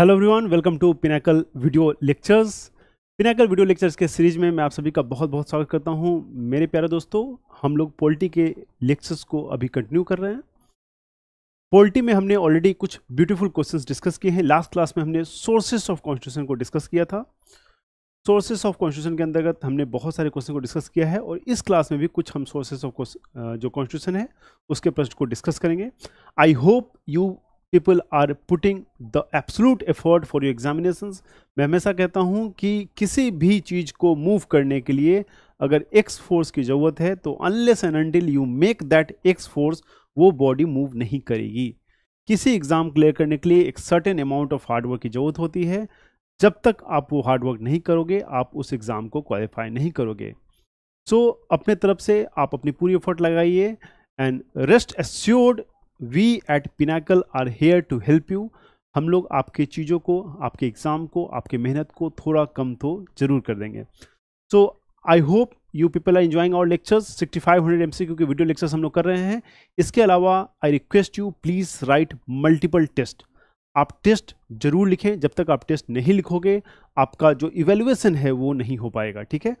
Hello everyone welcome to Pinnacle video lectures Pinnacle video lectures के series में मैं आप सभी का बहुत बहुत स्वागत करता हूं मेरे प्यारे दोस्तों हम लोग पोल्टी के लेक्चर्स को अभी कंटिन्यू कर रहे हैं पोल्टी में हमने ऑलरेडी कुछ ब्यूटीफुल क्वेश्चंस डिस्कस किए हैं लास्ट क्लास में हमने सोर्सेस ऑफ कॉन्स्टिट्यूशन को डिस्कस किया था सोर्सेस ऑफ कॉन्स्टिट्यूशन के अंतर्गत हमने बहुत सारे क्वेश्चन को डिस्कस किया है और इस क्लास में भी कुछ हम सोर्सेस ऑफ जो कॉन्स्टिट्यूशन है उसके प्रश्न को डिस्कस करेंगे I hope you people are putting the absolute effort for your examinations मैं हमेशा कहता हूँ कि किसी भी चीज़ को मूव करने के लिए अगर एक्स फोर्स की ज़रूरत है तो unless and until you make that x force वो बॉडी मूव नहीं करेगी किसी एग्ज़ाम क्लियर करने के लिए एक सर्टेन अमाउंट ऑफ हार्डवर्क की ज़रूरत होती है जब तक आप वो हार्डवर्क नहीं करोगे आप उस एग्ज़ाम को क्वालिफाई नहीं करोगे सो so, अपने तरफ से आप अपनी पूरी एफर्ट लगाइए and rest assured we at Pinnacle are here to help you हम लोग आपके चीज़ों को आपके एग्ज़ाम को आपके मेहनत को थोड़ा कम तो ज़रूर कर देंगे so I hope you people are enjoying our lectures 6500 hundred M C क्योंकि वीडियो लेक्चर्स हम लोग कर रहे हैं इसके अलावा I request you please write multiple test आप टेस्ट जरूर लिखें जब तक आप टेस्ट नहीं लिखोगे आपका जो इवेल्युएसन है वो नहीं हो पाएगा ठीक है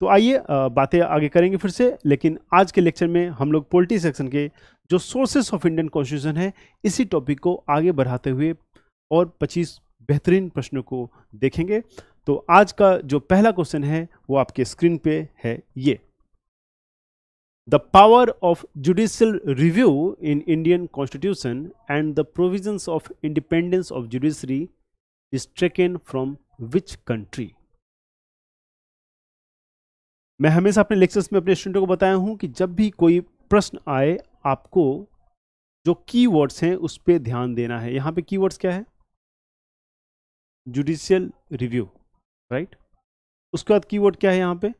तो आइए बातें आगे करेंगे फिर से लेकिन आज के लेक्चर में हम लोग पोल्ट्री सेक्शन के जो सोर्सेस ऑफ इंडियन कॉन्स्टिट्यूशन है इसी टॉपिक को आगे बढ़ाते हुए और 25 बेहतरीन प्रश्नों को देखेंगे तो आज का जो पहला क्वेश्चन है वो आपके स्क्रीन पे है ये the power of judicial review in Indian constitution and the provisions of independence of judiciary is taken from which country मैं हमेशा अपने लेक्चर्स में अपने स्टूडेंटों को बताया हूं कि जब भी कोई प्रश्न आए आपको जो कीवर्ड्स हैं उस पर ध्यान देना है यहाँ पे कीवर्ड्स क्या है जुडिशियल रिव्यू राइट उसके बाद कीवर्ड क्या है यहाँ पे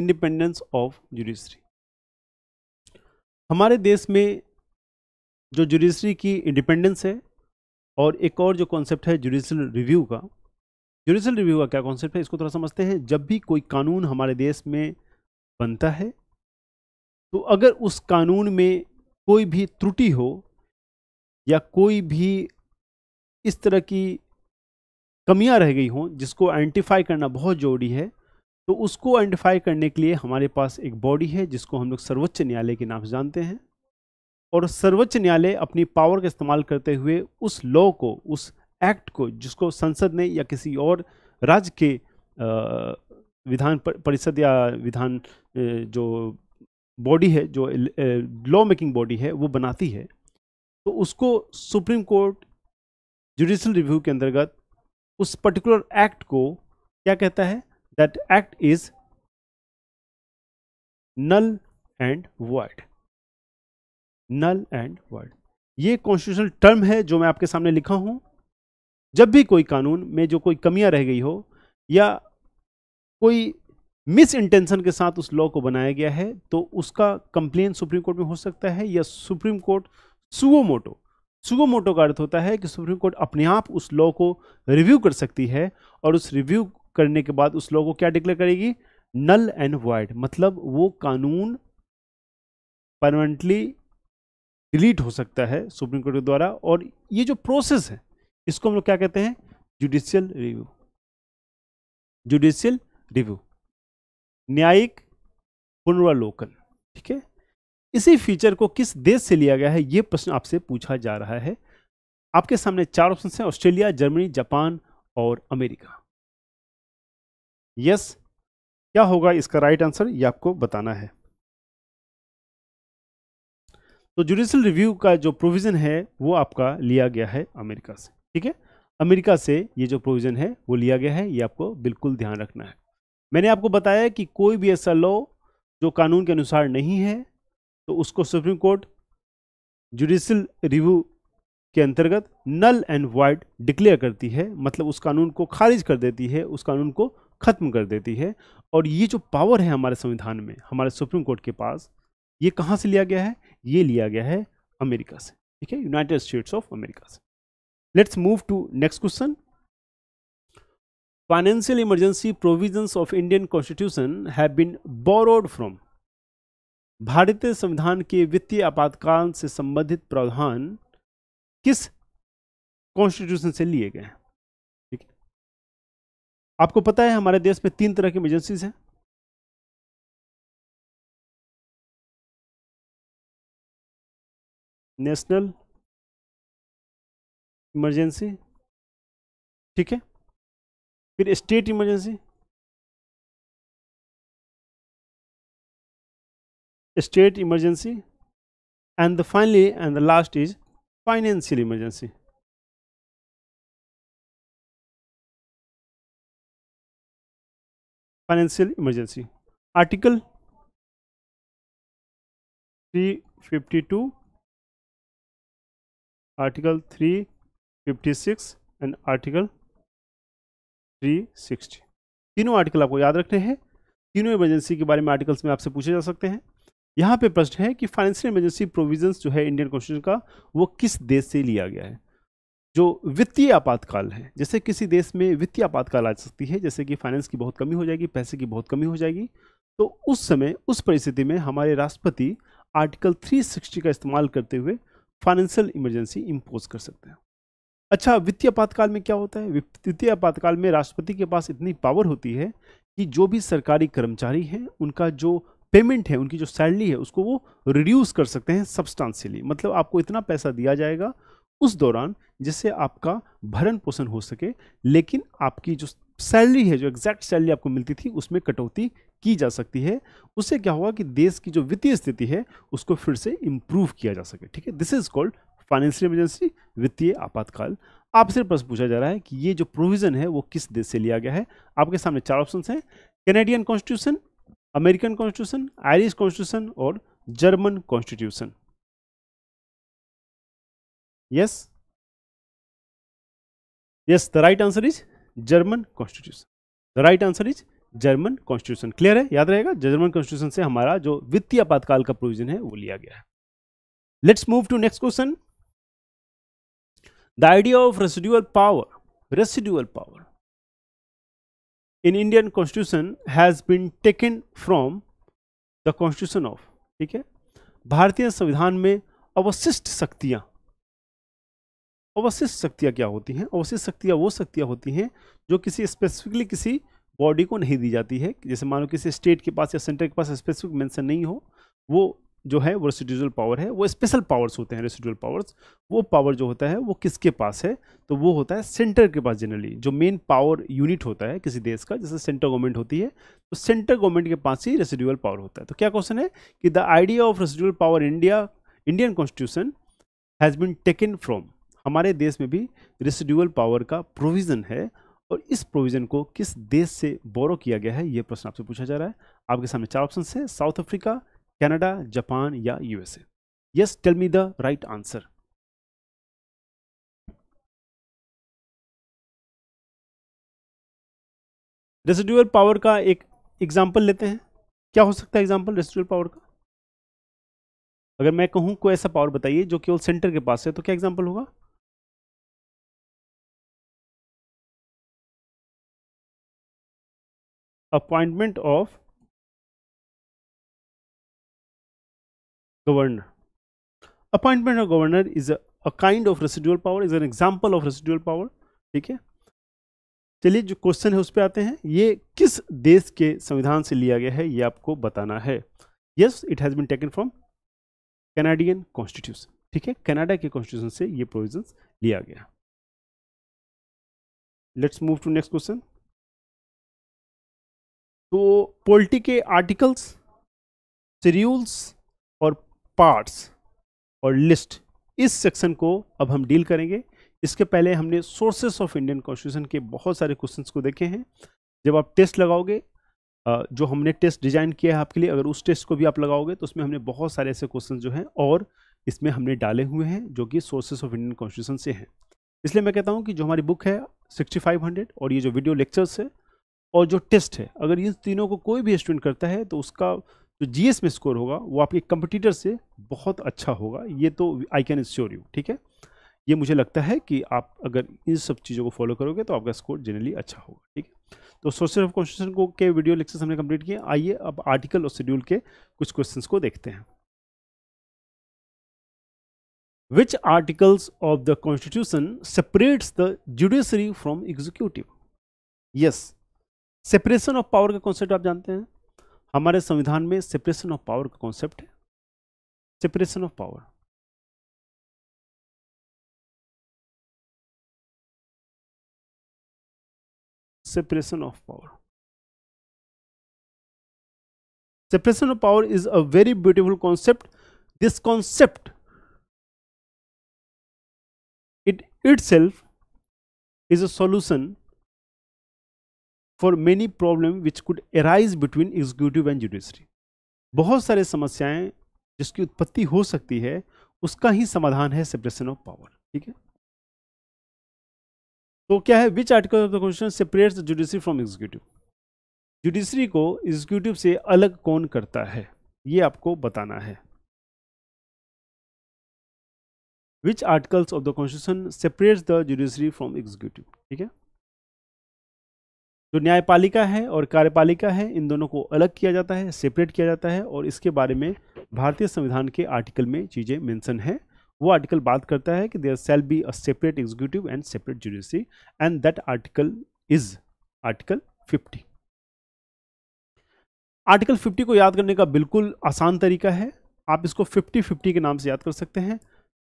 इंडिपेंडेंस ऑफ जुडिशरी हमारे देश में जो जुडिशरी की इंडिपेंडेंस है और एक और जो कॉन्सेप्ट है जुडिशल रिव्यू का जुडिशल रिव्यू का क्या कॉन्सेप्ट है इसको थोड़ा समझते हैं जब भी कोई कानून हमारे देश में बनता है तो अगर उस कानून में कोई भी त्रुटि हो या कोई भी इस तरह की कमियां रह गई हों जिसको आइडेंटिफाई करना बहुत जरूरी है तो उसको आइडेंटिफाई करने के लिए हमारे पास एक बॉडी है जिसको हम लोग सर्वोच्च न्यायालय के नाम से जानते हैं और सर्वोच्च न्यायालय अपनी पावर का इस्तेमाल करते हुए उस लॉ को उस एक्ट को जिसको संसद ने या किसी और राज्य के विधान परिषद या विधान जो बॉडी है जो लॉ मेकिंग बॉडी है वो बनाती है तो उसको सुप्रीम कोर्ट जुडिशल रिव्यू के अंतर्गत उस पर्टिकुलर एक्ट को क्या कहता है that act is null and void null and void ये कॉन्स्टिट्यूशनल टर्म है जो मैं आपके सामने लिखा हूं जब भी कोई कानून में जो कोई कमियां रह गई हो या कोई मिस इंटेंशन के साथ उस लॉ को बनाया गया है तो उसका कंप्लेन सुप्रीम कोर्ट में हो सकता है या सुप्रीम कोर्ट सुगो मोटो सुगो मोटो का अर्थ होता है कि सुप्रीम कोर्ट अपने आप उस लॉ को रिव्यू कर सकती है और उस रिव्यू करने के बाद उस लॉ को क्या डिक्लेयर करेगी नल एंड वाइड मतलब वो कानून परमानेंटली डिलीट हो सकता है सुप्रीम कोर्ट के द्वारा और ये जो प्रोसेस है इसको हम लोग क्या कहते हैं जुडिशियल रिव्यू जुडिशियल रिव्यू न्यायिक पुनर्वलोकन ठीक है इसी फीचर को किस देश से लिया गया है यह प्रश्न आपसे पूछा जा रहा है आपके सामने चार ऑप्शन हैं ऑस्ट्रेलिया जर्मनी जापान और अमेरिका यस क्या होगा इसका राइट आंसर ये आपको बताना है तो जुडिशल रिव्यू का जो प्रोविज़न है वो आपका लिया गया है अमेरिका से ठीक है अमेरिका से ये जो प्रोविज़न है वो लिया गया है ये आपको बिल्कुल ध्यान रखना है मैंने आपको बताया कि कोई भी ऐसा लॉ जो कानून के अनुसार नहीं है तो उसको सुप्रीम कोर्ट जुडिशल रिव्यू के अंतर्गत नल एंड वाइड डिक्लेयर करती है मतलब उस कानून को खारिज कर देती है उस कानून को ख़त्म कर देती है और ये जो पावर है हमारे संविधान में हमारे सुप्रीम कोर्ट के पास ये कहाँ से लिया गया है ये लिया गया है अमेरिका से ठीक है यूनाइटेड स्टेट्स ऑफ अमेरिका से let's move to next question financial emergency provisions of Indian Constitution have been borrowed from भारतीय संविधान के वित्तीय आपातकाल से संबंधित प्रावधान किस कॉन्स्टिट्यूशन से लिए गए हैं ठीक है आपको पता है हमारे देश में तीन तरह की इमरजेंसीज हैं नेशनल इमरजेंसी ठीक है फिर state emergency state emergency and the finally and the last is financial emergency financial emergency article three fifty two article three fifty six and article three sixty तीनों आर्टिकल आपको याद रखने हैं तीनों इमरजेंसी के बारे में आर्टिकल्स में आपसे पूछे जा सकते हैं यहाँ पे प्रश्न है कि फाइनेंशियल इमरजेंसी प्रोविजंस जो है इंडियन कॉन्स्टिट्यूशन का वो किस देश से लिया गया है जो वित्तीय आपातकाल है जैसे किसी देश में वित्तीय आपातकाल आ सकती है जैसे कि फाइनेंस की बहुत कमी हो जाएगी पैसे की बहुत कमी हो जाएगी तो उस समय उस परिस्थिति में हमारे राष्ट्रपति आर्टिकल 360 का इस्तेमाल करते हुए फाइनेंशियल इमरजेंसी इम्पोज कर सकते हैं अच्छा वित्तीय आपातकाल में क्या होता है वित्तीय आपातकाल में राष्ट्रपति के पास इतनी पावर होती है कि जो भी सरकारी कर्मचारी हैं उनका जो पेमेंट है उनकी जो सैलरी है उसको वो रिड्यूस कर सकते हैं सब्सटांसियली मतलब आपको इतना पैसा दिया जाएगा उस दौरान जिससे आपका भरण पोषण हो सके लेकिन आपकी जो सैलरी है जो एग्जैक्ट सैलरी आपको मिलती थी उसमें कटौती की जा सकती है उससे क्या होगा कि देश की जो वित्तीय स्थिति है उसको फिर से इम्प्रूव किया जा सके ठीक है this is called financial emergency वित्तीय आपातकाल आपसे प्रश्न पूछा जा रहा है कि ये जो प्रोविज़न है वो किस देश से लिया गया है आपके सामने चार ऑप्शन हैं Canadian constitution American constitution Irish constitution और German constitution yes yes the right answer is German constitution the right answer is German constitution clear है याद रहेगा जर्मन कॉन्स्टिट्यूशन से हमारा जो वित्तीय आपातकाल का प्रोविजन है वो लिया गया है let's move to next question The idea of residual power, residual power in Indian constitution has been taken from the constitution of ठीक है भारतीय संविधान में अवशिष्ट शक्तियां अवशिष्ट शक्तियां क्या होती हैं अवशिष्ट शक्तियां वो शक्तियां होती हैं जो किसी स्पेसिफिकली किसी बॉडी को नहीं दी जाती है जैसे मानो किसी स्टेट के पास या सेंटर के पास स्पेसिफिक मेंशन नहीं हो वो जो है वो रेसिडुअल पावर है वो स्पेशल पावर्स होते हैं रेसिड्यूल पावर्स वो पावर जो होता है वो किसके पास है तो वो होता है सेंटर के पास जनरली जो मेन पावर यूनिट होता है किसी देश का जैसे सेंट्रल गवर्नमेंट होती है तो सेंट्रल गवर्नमेंट के पास ही रेसिडुअल पावर होता है तो क्या क्वेश्चन है कि the idea of residual power India Indian constitution has been taken from हमारे देश में भी रेसिड्यूअल पावर का प्रोविज़न है और इस प्रोविज़न को किस देश से बोरो किया गया है ये प्रश्न आपसे पूछा जा रहा है आपके सामने चार ऑप्शन है साउथ अफ्रीका कनाडा जापान या USA yes tell me the right answer residual power का एक एग्जाम्पल लेते हैं क्या हो सकता है एग्जाम्पल रेसिड्यूअल पावर का अगर मैं कहूं कोई ऐसा पावर बताइए जो केवल सेंटर के पास है तो क्या एग्जाम्पल होगा appointment of governor appointment of governor is a, a kind of residual power is an example of residual power theek hai चलिए जो क्वेश्चन है उस पर आते हैं ये किस देश के संविधान से लिया गया है ये आपको बताना है yes it has been taken from Canadian constitution ठीक है कनाडा के कॉन्स्टिट्यूशन से ये प्रोविजंस लिया गया let's move to next question तो पोल्टी के आर्टिकल्स से पार्ट्स और लिस्ट इस सेक्शन को अब हम डील करेंगे इसके पहले हमने सोर्सेस ऑफ इंडियन कॉन्स्टिट्यूशन के बहुत सारे क्वेश्चंस को देखे हैं जब आप टेस्ट लगाओगे जो हमने टेस्ट डिजाइन किया है आपके लिए अगर उस टेस्ट को भी आप लगाओगे तो उसमें हमने बहुत सारे ऐसे क्वेश्चन जो हैं और इसमें हमने डाले हुए हैं जो कि सोर्सेस ऑफ इंडियन कॉन्स्टिट्यूशन से हैं इसलिए मैं कहता हूँ कि जो हमारी बुक है 6500 और ये जो वीडियो लेक्चर्स है और जो टेस्ट है अगर इन तीनों को कोई भी स्टूडेंट करता है तो उसका जो तो जीएस में स्कोर होगा वो आपके कंपटीटर से बहुत अच्छा होगा ये तो आई कैन श्योर यू ठीक है ये मुझे लगता है कि आप अगर इन सब चीज़ों को फॉलो करोगे तो आपका स्कोर जनरली अच्छा होगा ठीक है तो सोर्सेज ऑफ कॉन्स्टिट्यूशन को के वीडियो लेक्चर हमने कंप्लीट किए आइए अब आर्टिकल और शेड्यूल के कुछ क्वेश्चंस को देखते हैं which articles of the constitution separates the judiciary from executive yes separation of power का कॉन्सेप्ट आप जानते हैं हमारे संविधान में सेपरेशन ऑफ पावर का कॉन्सेप्ट है separation of power separation of power separation of power is a very beautiful concept this concept it itself is a solution for many problem which could arise between executive and judiciary बहुत सारे समस्याएं जिसकी उत्पत्ति हो सकती है उसका ही समाधान है सेपरेशन ऑफ पावर ठीक है तो क्या है which article of the constitution the judiciary from executive judiciary को एग्जीक्यूटिव से अलग कौन करता है ये आपको बताना है which articles of the constitution separates the judiciary from executive ठीक है जो न्यायपालिका है और कार्यपालिका है इन दोनों को अलग किया जाता है सेपरेट किया जाता है और इसके बारे में भारतीय संविधान के आर्टिकल में चीज़ें मेंशन है वो आर्टिकल बात करता है कि there shall be a separate executive and separate judiciary and that article is article 50 article 50 को याद करने का बिल्कुल आसान तरीका है आप इसको 50 50 के नाम से याद कर सकते हैं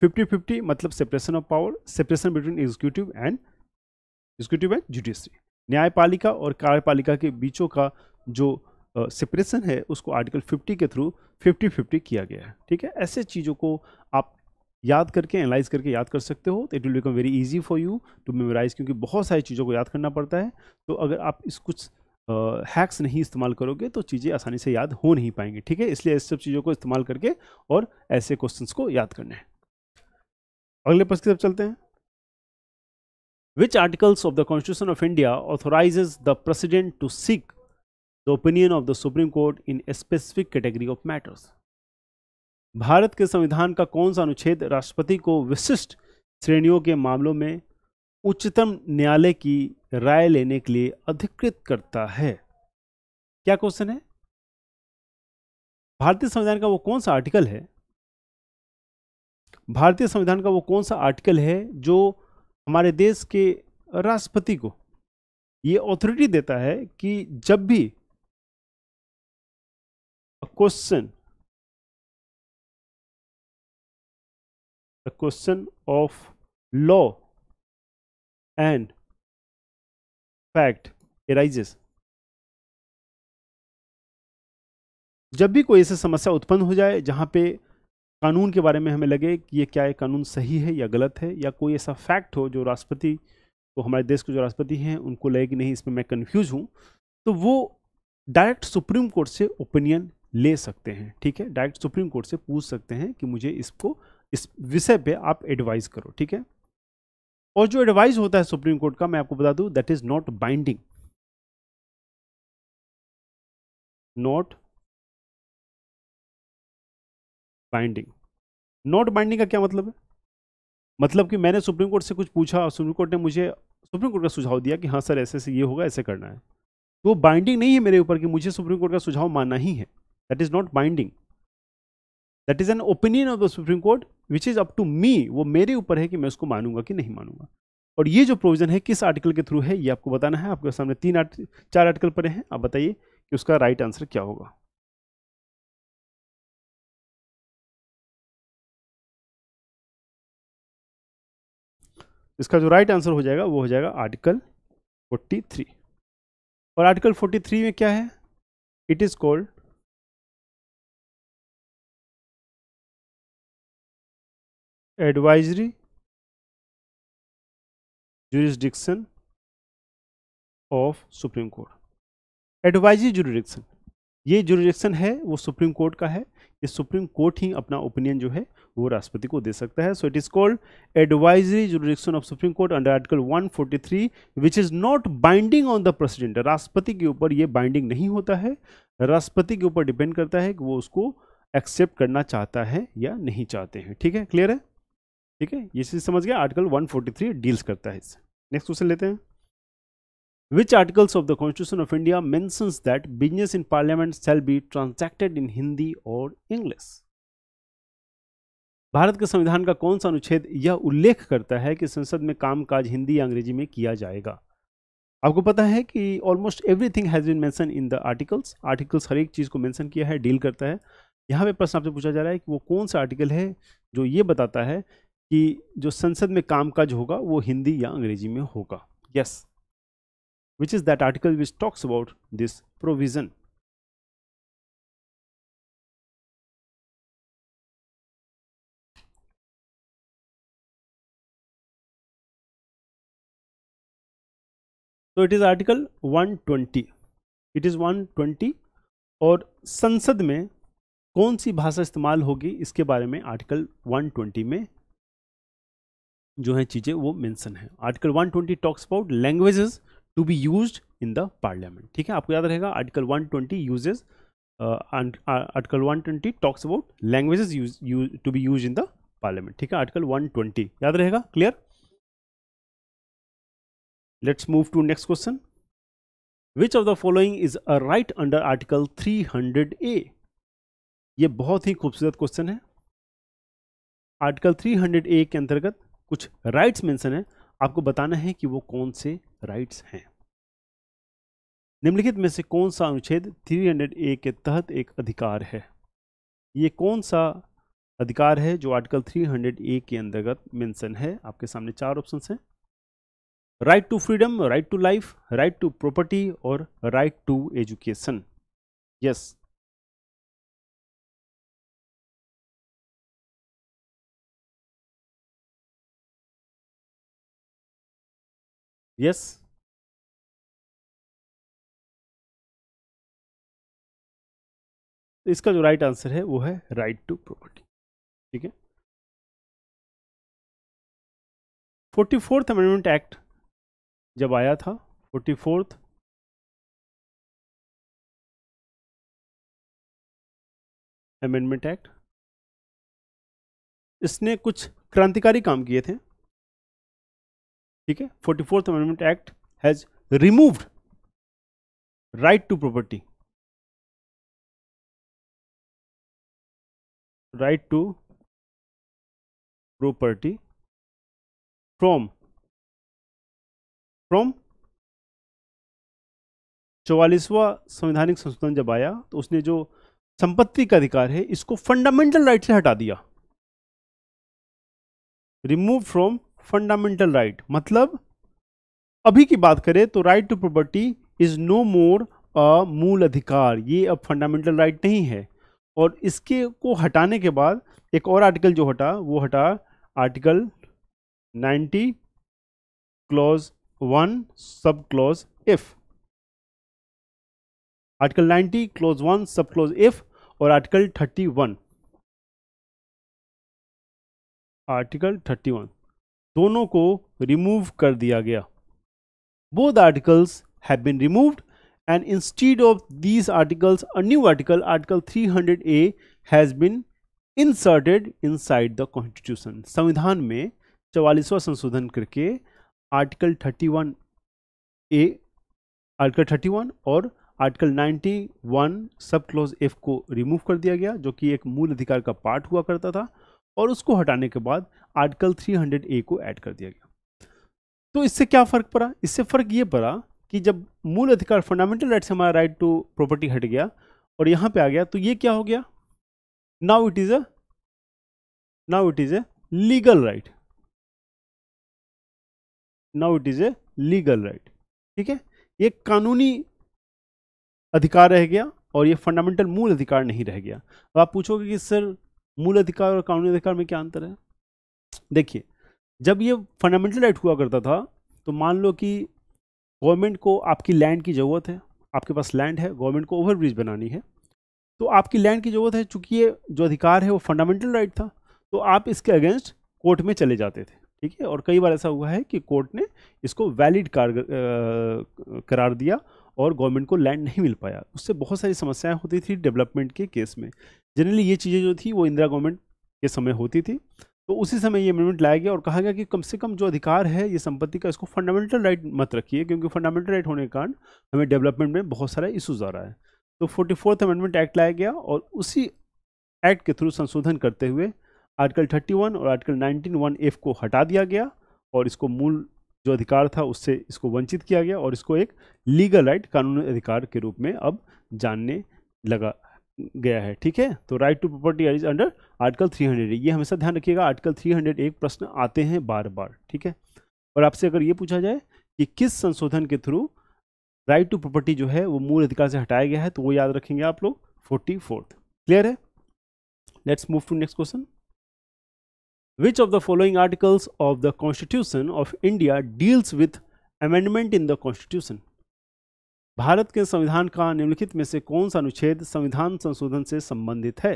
50 50 मतलब separation of power separation between executive and executive and judiciary न्यायपालिका और कार्यपालिका के बीचों का जो सेपरेशन है उसको आर्टिकल 50 के थ्रू 50-50 किया गया है ठीक है ऐसे चीज़ों को आप याद करके एनालाइज करके याद कर सकते हो तो it will become very easy for you to memorise क्योंकि बहुत सारी चीज़ों को याद करना पड़ता है तो अगर आप इस कुछ हैक्स नहीं इस्तेमाल करोगे तो चीज़ें आसानी से याद हो नहीं पाएंगी ठीक है इसलिए इस सब चीज़ों को इस्तेमाल करके और ऐसे क्वेश्चंस को याद करना है अगले प्रश्न की तरफ चलते हैं Which articles of the Constitution of India authorizes the President to seek the opinion of the Supreme Court in a specific category of matters? Bharat के संविधान का कौन सा अनुच्छेद राष्ट्रपति को विशिष्ट श्रेणियों के मामलों में उच्चतम न्यायालय की राय लेने के लिए अधिकृत करता है क्या क्वेश्चन है भारतीय संविधान का वो कौन सा आर्टिकल है भारतीय संविधान का वो कौन सा आर्टिकल है जो हमारे देश के राष्ट्रपति को ये ऑथोरिटी देता है कि जब भी question question of law and fact arises जब भी कोई ऐसी समस्या उत्पन्न हो जाए जहां पे कानून के बारे में हमें लगे कि ये क्या ये कानून सही है या गलत है या कोई ऐसा फैक्ट हो जो राष्ट्रपति को तो हमारे देश के जो राष्ट्रपति हैं उनको लगे कि नहीं इसमें मैं कन्फ्यूज़ हूँ तो वो डायरेक्ट सुप्रीम कोर्ट से ओपिनियन ले सकते हैं ठीक है डायरेक्ट सुप्रीम कोर्ट से पूछ सकते हैं कि मुझे इसको इस विषय पे आप एडवाइस करो ठीक है और जो एडवाइस होता है सुप्रीम कोर्ट का मैं आपको बता दूं that is not binding not binding not binding का क्या मतलब है मतलब कि मैंने सुप्रीम कोर्ट से कुछ पूछा और सुप्रीम कोर्ट ने मुझे सुप्रीम कोर्ट का सुझाव दिया कि हाँ सर ऐसे ऐसे ये होगा ऐसे करना है तो बाइंडिंग नहीं है मेरे ऊपर कि मुझे सुप्रीम कोर्ट का सुझाव मानना ही है that is not binding that is an opinion of the supreme court which is up to me वो मेरे ऊपर है कि मैं उसको मानूंगा कि नहीं मानूंगा और ये जो प्रोविज़न है किस आर्टिकल के थ्रू है ये आपको बताना है आपके सामने तीन आर्ट चार आर्टिकल पड़े हैं आप बताइए कि उसका राइट आंसर क्या होगा इसका जो राइट आंसर हो जाएगा वो हो जाएगा आर्टिकल 43 और आर्टिकल 43 में क्या है it is called advisory jurisdiction of supreme court advisory jurisdiction ये जुरिडिक्शन है वो सुप्रीम कोर्ट का है ये सुप्रीम कोर्ट ही अपना ओपिनियन जो है वो राष्ट्रपति को दे सकता है so it is called advisory jurisdiction of supreme court under article 143 which is not binding on the president राष्ट्रपति के ऊपर ये बाइंडिंग नहीं होता है राष्ट्रपति के ऊपर डिपेंड करता है कि वो उसको एक्सेप्ट करना चाहता है या नहीं चाहते हैं ठीक है क्लियर है ठीक है ये चीज़ समझ गया आर्टिकल 143 डील्स करता है इससे नेक्स्ट क्वेश्चन लेते हैं Which articles of the Constitution of India mentions that business in parliament shall be transacted in Hindi or English? Bharat के संविधान का कौन सा अनुच्छेद यह उल्लेख करता है कि संसद में कामकाज हिंदी या अंग्रेजी में किया जाएगा आपको पता है कि almost everything has been mention in the articles articles हर एक चीज़ को मेंशन किया है डील करता है यहाँ पे प्रश्न आपसे पूछा जा रहा है कि वो कौन सा आर्टिकल है जो ये बताता है कि जो संसद में कामकाज होगा वो हिंदी या अंग्रेजी में होगा yes yes. which is that article which talks about this provision so it is article 120 it is 120 or sansad mein कौन सी भाषा इस्तेमाल होगी इसके बारे में आर्टिकल 120 में जो है चीज़ें वो मेंशन है article 120 talks about languages to be use in the parliament ठीक है आपको याद रहेगा article 120 twenty uses article 120 twenty talks about languages to be use in the parliament ठीक है आर्टिकल 120 याद रहेगा clear let's let's move to next question which of the following is a right under article A ये बहुत ही खूबसूरत question है article a के अंतर्गत कुछ राइट्स मेंशन है आपको बताना है कि वो कौन से राइट्स हैं निम्नलिखित में से कौन सा अनुच्छेद 300 ए के तहत एक अधिकार है ये कौन सा अधिकार है जो आर्टिकल 300 ए के अंतर्गत मेंशन है आपके सामने चार ऑप्शन हैं right to freedom right to life right to property और right to education yes Yes. तो इसका जो राइट आंसर है वो है राइट टू प्रॉपर्टी ठीक है फोर्टी फोर्थ अमेंडमेंट एक्ट जब आया था फोर्टी फोर्थ अमेंडमेंट एक्ट इसने कुछ क्रांतिकारी काम किए थे ठीक है forty fourth amendment act has removed right to property right to property from from चौवालीसवा संवैधानिक संशोधन जब आया तो उसने जो संपत्ति का अधिकार है इसको फंडामेंटल राइट से हटा दिया रिमूव फ्रॉम फंडामेंटल राइट मतलब अभी की बात करें तो right to property is no more a मूल अधिकार ये अब फंडामेंटल राइट नहीं है और इसके को हटाने के बाद एक और आर्टिकल जो हटा वो हटा article 90 clause one sub clause F article 90 clause one sub clause F और आर्टिकल 31 आर्टिकल 31 दोनों को रिमूव कर दिया गया both articles have been removed and instead of these articles article new article A has been inserted inside the constitution संविधान में चवालीसवा संशोधन करके आर्टिकल 31 ए आर्टिकल 31 और आर्टिकल 91 सब क्लोज एफ को रिमूव कर दिया गया जो कि एक मूल अधिकार का पार्ट हुआ करता था और उसको हटाने के बाद आर्टिकल 300 ए को ऐड कर दिया गया तो इससे क्या फ़र्क पड़ा इससे फ़र्क ये पड़ा कि जब मूल अधिकार फंडामेंटल राइट से हमारा राइट टू प्रॉपर्टी हट गया और यहां पे आ गया तो ये क्या हो गया now it is a now it is a legal right now it is a legal right ठीक है ये कानूनी अधिकार रह गया और ये फंडामेंटल मूल अधिकार नहीं रह गया अब आप पूछोगे कि सर मूल अधिकार और कानूनी अधिकार में क्या अंतर है देखिए जब ये फंडामेंटल राइट हुआ करता था तो मान लो कि गवर्नमेंट को आपकी लैंड की ज़रूरत है आपके पास लैंड है गवर्नमेंट को ओवरब्रिज बनानी है तो आपकी लैंड की ज़रूरत है चूँकि ये जो अधिकार है वो फंडामेंटल राइट था तो आप इसके अगेंस्ट कोर्ट में चले जाते थे ठीक है और कई बार ऐसा हुआ है कि कोर्ट ने इसको वैलिड करार दिया और गवर्नमेंट को लैंड नहीं मिल पाया उससे बहुत सारी समस्याएं होती थी डेवलपमेंट के केस में जनरली ये चीज़ें जो थी वो इंदिरा गवर्नमेंट के समय होती थी तो उसी समय ये अमेंडमेंट लाया गया और कहा गया कि कम से कम जो अधिकार है ये संपत्ति का इसको फंडामेंटल राइट मत रखिए क्योंकि फंडामेंटल राइट होने के कारण हमें डेवलपमेंट में बहुत सारा इशूज़ आ रहा है तो फोर्टी फोर्थ अमेंडमेंट एक्ट लाया गया और उसी एक्ट के थ्रू संशोधन करते हुए आर्टिकल वन और आर्टिकल नाइनटीन वन एफ को हटा दिया गया और इसको मूल जो अधिकार था उससे इसको वंचित किया गया और इसको एक लीगल राइट कानूनी अधिकार के रूप में अब जानने लगा गया है ठीक है तो right to property is under article 300 ये हमेशा ध्यान रखिएगा आर्टिकल 300 एक प्रश्न आते हैं बार बार ठीक है और आपसे अगर ये पूछा जाए कि किस संशोधन के थ्रू राइट टू प्रॉपर्टी जो है वो मूल अधिकार से हटाया गया है तो वो याद रखेंगे आप लोग फोर्टी फोर्थ क्लियर है let's move to next question which of the following articles of the constitution of India deals with amendment in the constitution भारत के संविधान का निम्नलिखित में से कौन सा अनुच्छेद संविधान संशोधन से संबंधित है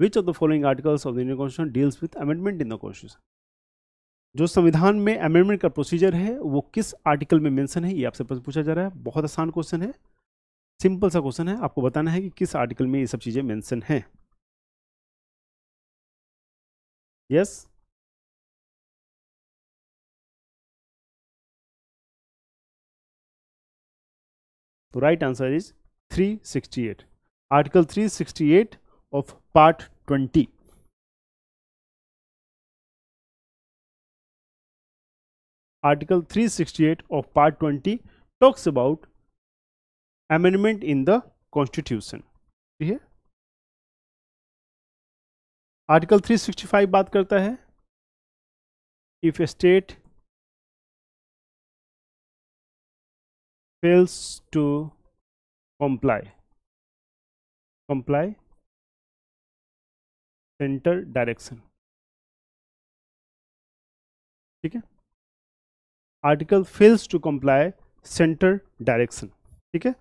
which of the following articles of the Indian constitution deals with amendment in the constitution जो संविधान में अमेंडमेंट का प्रोसीजर है वो किस आर्टिकल में मेंशन है ये आपसे प्रश्न पूछा जा रहा है बहुत आसान क्वेश्चन है सिंपल सा क्वेश्चन है आपको बताना है कि किस आर्टिकल में ये सब चीज़ें मेंशन हैं यस तो right answer is 368 article 368 of part 20 article 368 of part 20 talks about amendment in the constitution ठीक है आर्टिकल 365 बात करता है if a state fails to comply comply centre direction ठीक है article fails to comply centre direction ठीक है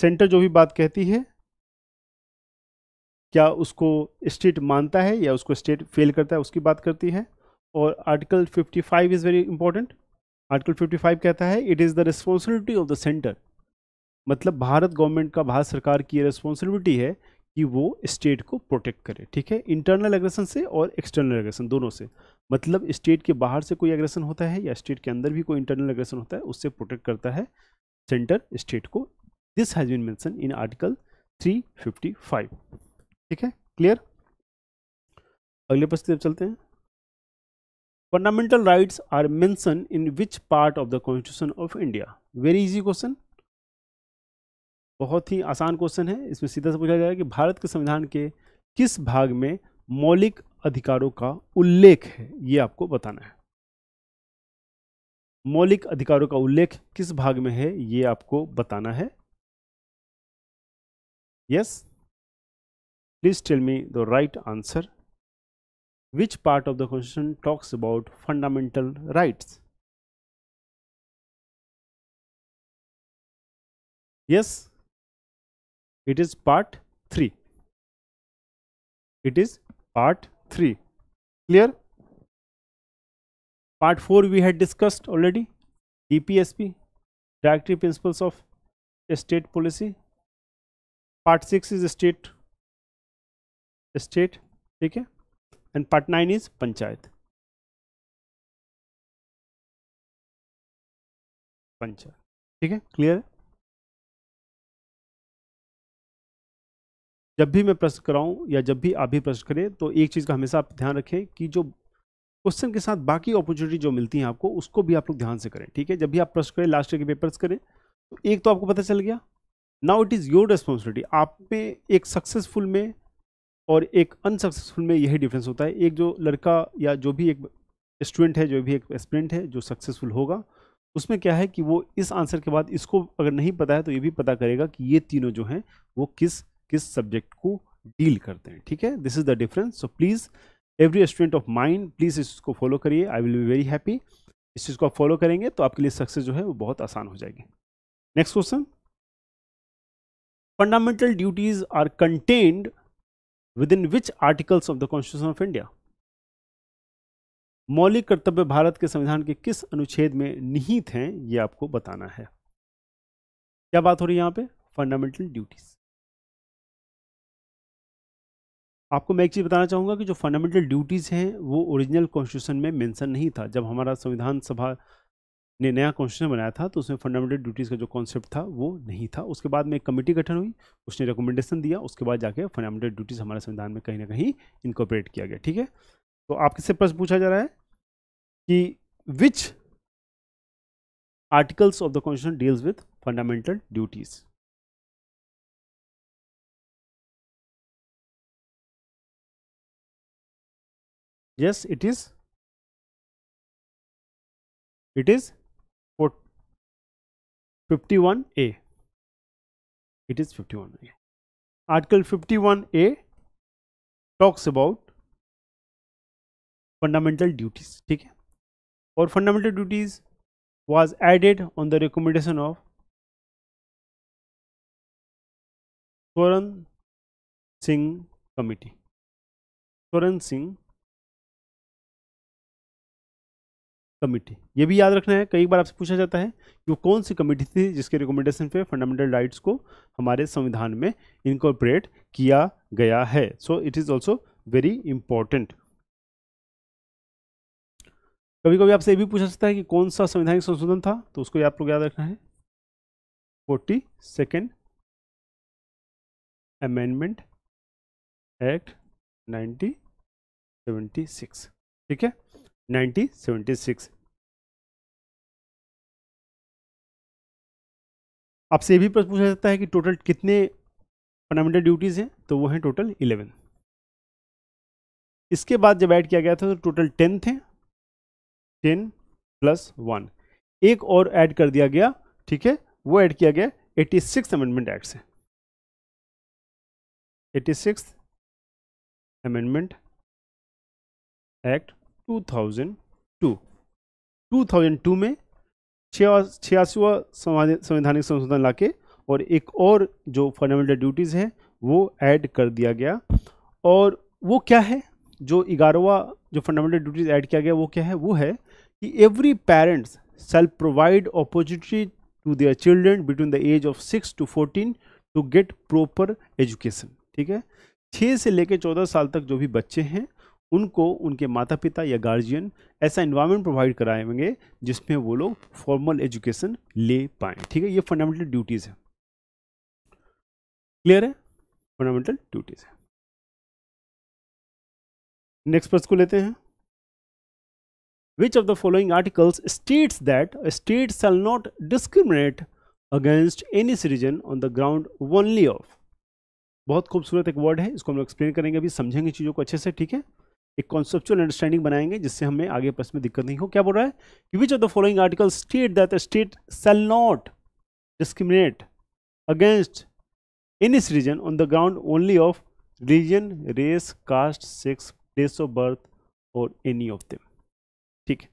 centre जो भी बात कहती है क्या उसको स्टेट मानता है या उसको स्टेट फेल करता है उसकी बात करती है और article 55 is very important article 55 कहता है it is the responsibility of the centre मतलब भारत गवर्नमेंट का भारत सरकार की रिस्पॉन्सिबिलिटी है कि वो स्टेट को प्रोटेक्ट करे ठीक है इंटरनल एग्रेशन से और एक्सटर्नल एग्रेशन दोनों से मतलब स्टेट के बाहर से कोई एग्रेशन होता है या स्टेट के अंदर भी कोई इंटरनल एग्रेशन होता है उससे प्रोटेक्ट करता है सेंटर स्टेट को this has been mention in article 355 ठीक है क्लियर अगले प्रश्न चलते हैं fundamental rights are mention in which part of the constitution of India very easy question बहुत ही आसान क्वेश्चन है इसमें सीधा से पूछा जाएगा कि भारत के संविधान के किस भाग में मौलिक अधिकारों का उल्लेख है ये आपको बताना है मौलिक अधिकारों का उल्लेख किस भाग में है ये आपको बताना है yes please tell me the right answer which part of the constitution talks about fundamental rights yes it is part 3 it is part 3 clear part 4 we had discussed already dpsp directory principles of state policy part 6 is state state Okay. and part 9 is panchayat panchayat ठीक है clear है जब भी मैं प्रश्न कराऊं या जब भी आप भी प्रश्न करें तो एक चीज़ का हमेशा आप ध्यान रखें कि जो क्वेश्चन के साथ बाकी अपॉर्चुनिटी जो मिलती है आपको उसको भी आप लोग ध्यान से करें ठीक है जब भी आप प्रश्न करें लास्ट के पेपर्स करें तो एक तो आपको पता चल गया now it is your responsibility आप में एक सक्सेसफुल में और एक अनसक्सेसफुल में यही डिफरेंस होता है एक जो लड़का या जो भी एक स्टूडेंट है जो भी एक एस्पिरेंट है जो सक्सेसफुल होगा उसमें क्या है कि वो इस आंसर के बाद इसको अगर नहीं पता है तो ये भी पता करेगा कि ये तीनों जो हैं वो किस किस सब्जेक्ट को डील करते हैं ठीक है this is the difference so please every student of mind please इसको फॉलो करिए I will be very happy इस चीज़ को आप फॉलो करेंगे तो आपके लिए सक्सेस जो है वो बहुत आसान हो जाएगी next question fundamental duties are contained within which articles of the constitution of india मौलिक कर्तव्य भारत के संविधान के किस अनुच्छेद में निहित हैं ये आपको बताना है क्या बात हो रही है यहां पे फंडामेंटल ड्यूटीज आपको मैं एक चीज़ बताना चाहूंगा कि जो फंडामेंटल ड्यूटीज़ हैं वो ओरिजिनल कॉन्स्टिट्यूशन में मेंशन नहीं था जब हमारा संविधान सभा ने नया कॉन्स्टिट्यूशन बनाया था तो उसमें फंडामेंटल ड्यूटीज़ का जो कॉन्सेप्ट था वो नहीं था उसके बाद में एक कमेटी गठन हुई उसने रिकमेंडेशन दिया उसके बाद जाके फंडामेंटल ड्यूटीज़ हमारे संविधान में कहीं ना कहीं इंकॉपरेट किया गया ठीक है तो आपके से प्रश्न पूछा जा रहा है कि which articles of the constitution deals with fundamental duties yes it is it is 51A. It is 51A. Article 51A talks about fundamental duties. ठीक है और fundamental duties was added on the recommendation of Swaran Singh Committee. Swaran Singh committee ये भी याद रखना है कई बार आपसे पूछा जाता है कि वो कौन सी कमिटी थी जिसके रिकमेंडेशन पे फंडामेंटल राइट्स को हमारे संविधान में इनकॉर्पोरेट किया गया है so it is also very important कभी कभी आपसे ये भी पूछा सकता है कि कौन सा संविधानिक संशोधन था तो उसको आप लोग याद रखना है forty second amendment act nineteen seventy six ठीक है 1976 आपसे भी प्रश्न पूछा जाता है कि टोटल कितने फंडामेंटल ड्यूटीज हैं तो वो हैं टोटल 11 इसके बाद जब ऐड किया गया था तो टोटल 10 थे 10 प्लस वन एक और ऐड कर दिया गया ठीक है वो ऐड किया गया 86 अमेंडमेंट एक्ट से 86 अमेंडमेंट एक्ट 2002 2002 में छियासीवा संवैधानिक संशोधन लाके और एक और जो फंडामेंटल ड्यूटीज़ है वो ऐड कर दिया गया और वो क्या है जो ग्यारहवा जो फंडामेंटल ड्यूटीज ऐड किया गया वो क्या है वो है कि every parents shall provide opportunity to their children between the age of six to fourteen to get proper education ठीक है छः से लेकर चौदह साल तक जो भी बच्चे हैं उनको उनके माता पिता या गार्जियन ऐसा इन्वायरमेंट प्रोवाइड कराएंगे जिसमें वो लोग फॉर्मल एजुकेशन ले पाए ठीक है ये फंडामेंटल ड्यूटीज़ है क्लियर है फंडामेंटल ड्यूटीज़ है नेक्स्ट प्रश्न को लेते हैं which of the following articles states that state shall not discriminate against any citizen on the ground only of बहुत खूबसूरत एक वर्ड है इसको हम लोग एक्सप्लेन करेंगे अभी समझेंगे चीज़ों को अच्छे से ठीक है एक कॉन्सेप्चुअल अंडरस्टैंडिंग बनाएंगे जिससे हमें आगे प्रश्न में दिक्कत नहीं हो क्या बोल रहा है कि which of the following article state that state shall not discriminate against in is reason on the ground only of religion race caste sex place of birth और एनी ऑफ दम ठीक है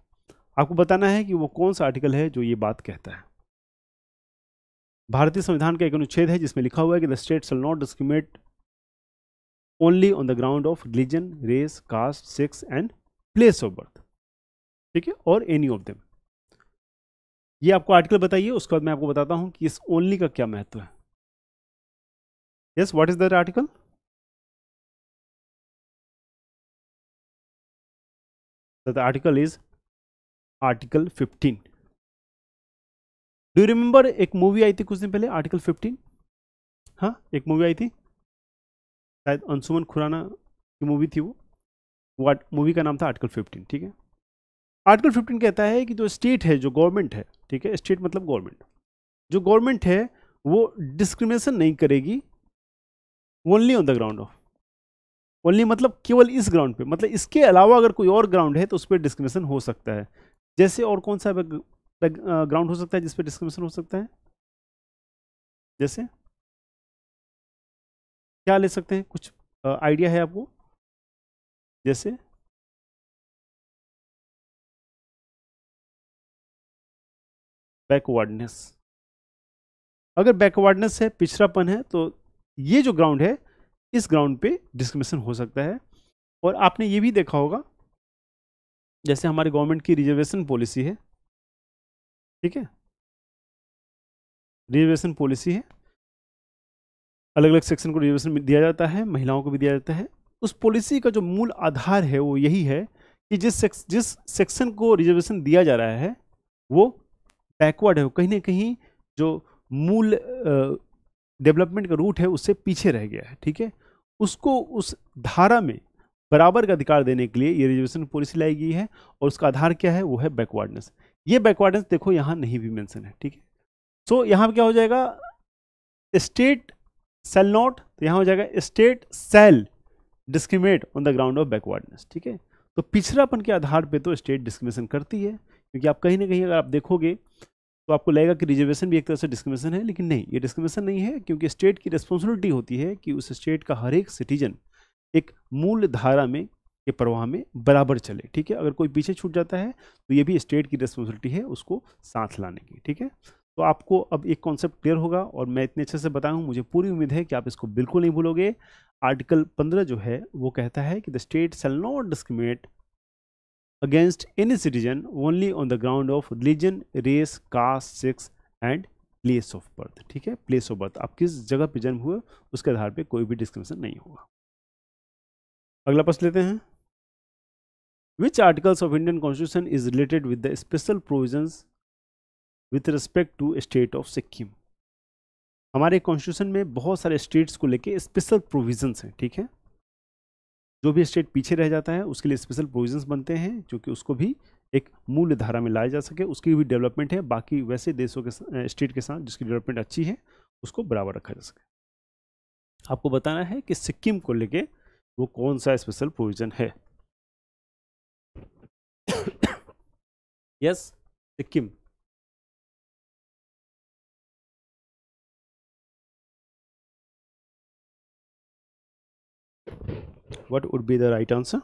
आपको बताना है कि वो कौन सा आर्टिकल है जो ये बात कहता है भारतीय संविधान का एक अनुच्छेद है जिसमें लिखा हुआ है कि the state shall not discriminate only on the ground of religion race caste sex and place of birth ठीक है और एनी ऑफ देम ये आपको आर्टिकल बताइए उसके बाद मैं आपको बताता हूं कि इस ओनली का क्या महत्व है yes what is the article the article is article 15 do remember एक मूवी आई थी कुछ दिन पहले आर्टिकल 15 हाँ एक मूवी आई थी शायद अंशुमन खुराना की मूवी थी वो वो मूवी का नाम था आर्टिकल फिफ्टीन ठीक है आर्टिकल फिफ्टीन कहता है कि जो स्टेट है जो गवर्नमेंट है ठीक है स्टेट मतलब गवर्नमेंट जो गवर्नमेंट है वो डिस्क्रिमिनेशन नहीं करेगी only on the ground of only मतलब केवल इस ग्राउंड पे मतलब इसके अलावा अगर कोई और ग्राउंड है तो उस पर डिस्क्रिमिनेशन हो सकता है जैसे और कौन सा ग्राउंड हो सकता है जिस पर डिस्क्रिमिनेशन हो सकता है जैसे क्या ले सकते हैं कुछ आइडिया है आपको जैसे बैकवर्डनेस अगर बैकवर्डनेस है पिछड़ापन है तो ये जो ग्राउंड है इस ग्राउंड पे डिस्क्रिमिनेशन हो सकता है और आपने ये भी देखा होगा जैसे हमारे गवर्नमेंट की रिजर्वेशन पॉलिसी है ठीक है रिजर्वेशन पॉलिसी है अलग अलग सेक्शन को रिजर्वेशन दिया जाता है महिलाओं को भी दिया जाता है उस पॉलिसी का जो मूल आधार है वो यही है कि जिस सेक्स जिस सेक्शन को रिजर्वेशन दिया जा रहा है वो बैकवर्ड है वो कहीं ना कहीं जो मूल डेवलपमेंट का रूट है उससे पीछे रह गया है ठीक है उसको उस धारा में बराबर का अधिकार देने के लिए ये रिजर्वेशन पॉलिसी लाई गई है और उसका आधार क्या है वो है बैकवर्डनेस ये बैकवर्डनेस देखो यहाँ नहीं भी मैंसन है ठीक है सो यहाँ क्या हो जाएगा स्टेट सेल नॉट तो यहाँ हो जाएगा state shall discriminate on the ground of backwardness ठीक है तो पिछड़ापन के आधार पे तो स्टेट डिस्क्रिमिनेशन करती है क्योंकि आप कहीं ना कहीं अगर आप देखोगे तो आपको लगेगा कि रिजर्वेशन भी एक तरह से डिस्क्रिमिनेशन है लेकिन नहीं ये डिस्क्रिमिनेशन नहीं है क्योंकि स्टेट की रिस्पॉन्सिबिलिटी होती है कि उस स्टेट का हर एक सिटीजन एक मूल धारा में के प्रवाह में बराबर चले ठीक है अगर कोई पीछे छूट जाता है तो ये भी स्टेट की रिस्पॉन्सिबिलिटी है उसको साथ लाने की ठीक है तो आपको अब एक कॉन्सेप्ट क्लियर होगा और मैं इतने अच्छे से बताऊँ मुझे पूरी उम्मीद है कि आप इसको बिल्कुल नहीं भूलोगे आर्टिकल पंद्रह जो है वो कहता है कि the state shall not discriminate against any citizen only on the ground of religion race caste sex and place of birth ठीक है प्लेस ऑफ बर्थ आप किस जगह पे जन्म हुए उसके आधार पे कोई भी डिस्क्रिमिनेशन नहीं होगा अगला प्रश्न लेते हैं which articles of Indian constitution is related with the special provision with respect to state of Sikkim हमारे कॉन्स्टिट्यूशन में बहुत सारे स्टेट्स को लेके स्पेशल प्रोविजंस हैं ठीक है जो भी स्टेट पीछे रह जाता है उसके लिए स्पेशल प्रोविजंस बनते हैं जो कि उसको भी एक मूल धारा में लाया जा सके उसकी भी डेवलपमेंट है बाकी वैसे देशों के स्टेट के साथ जिसकी डेवलपमेंट अच्छी है उसको बराबर रखा जा सके आपको बताना है कि सिक्किम को लेके वो कौन सा स्पेशल प्रोविज़न है yes Sikkim what would be the right answer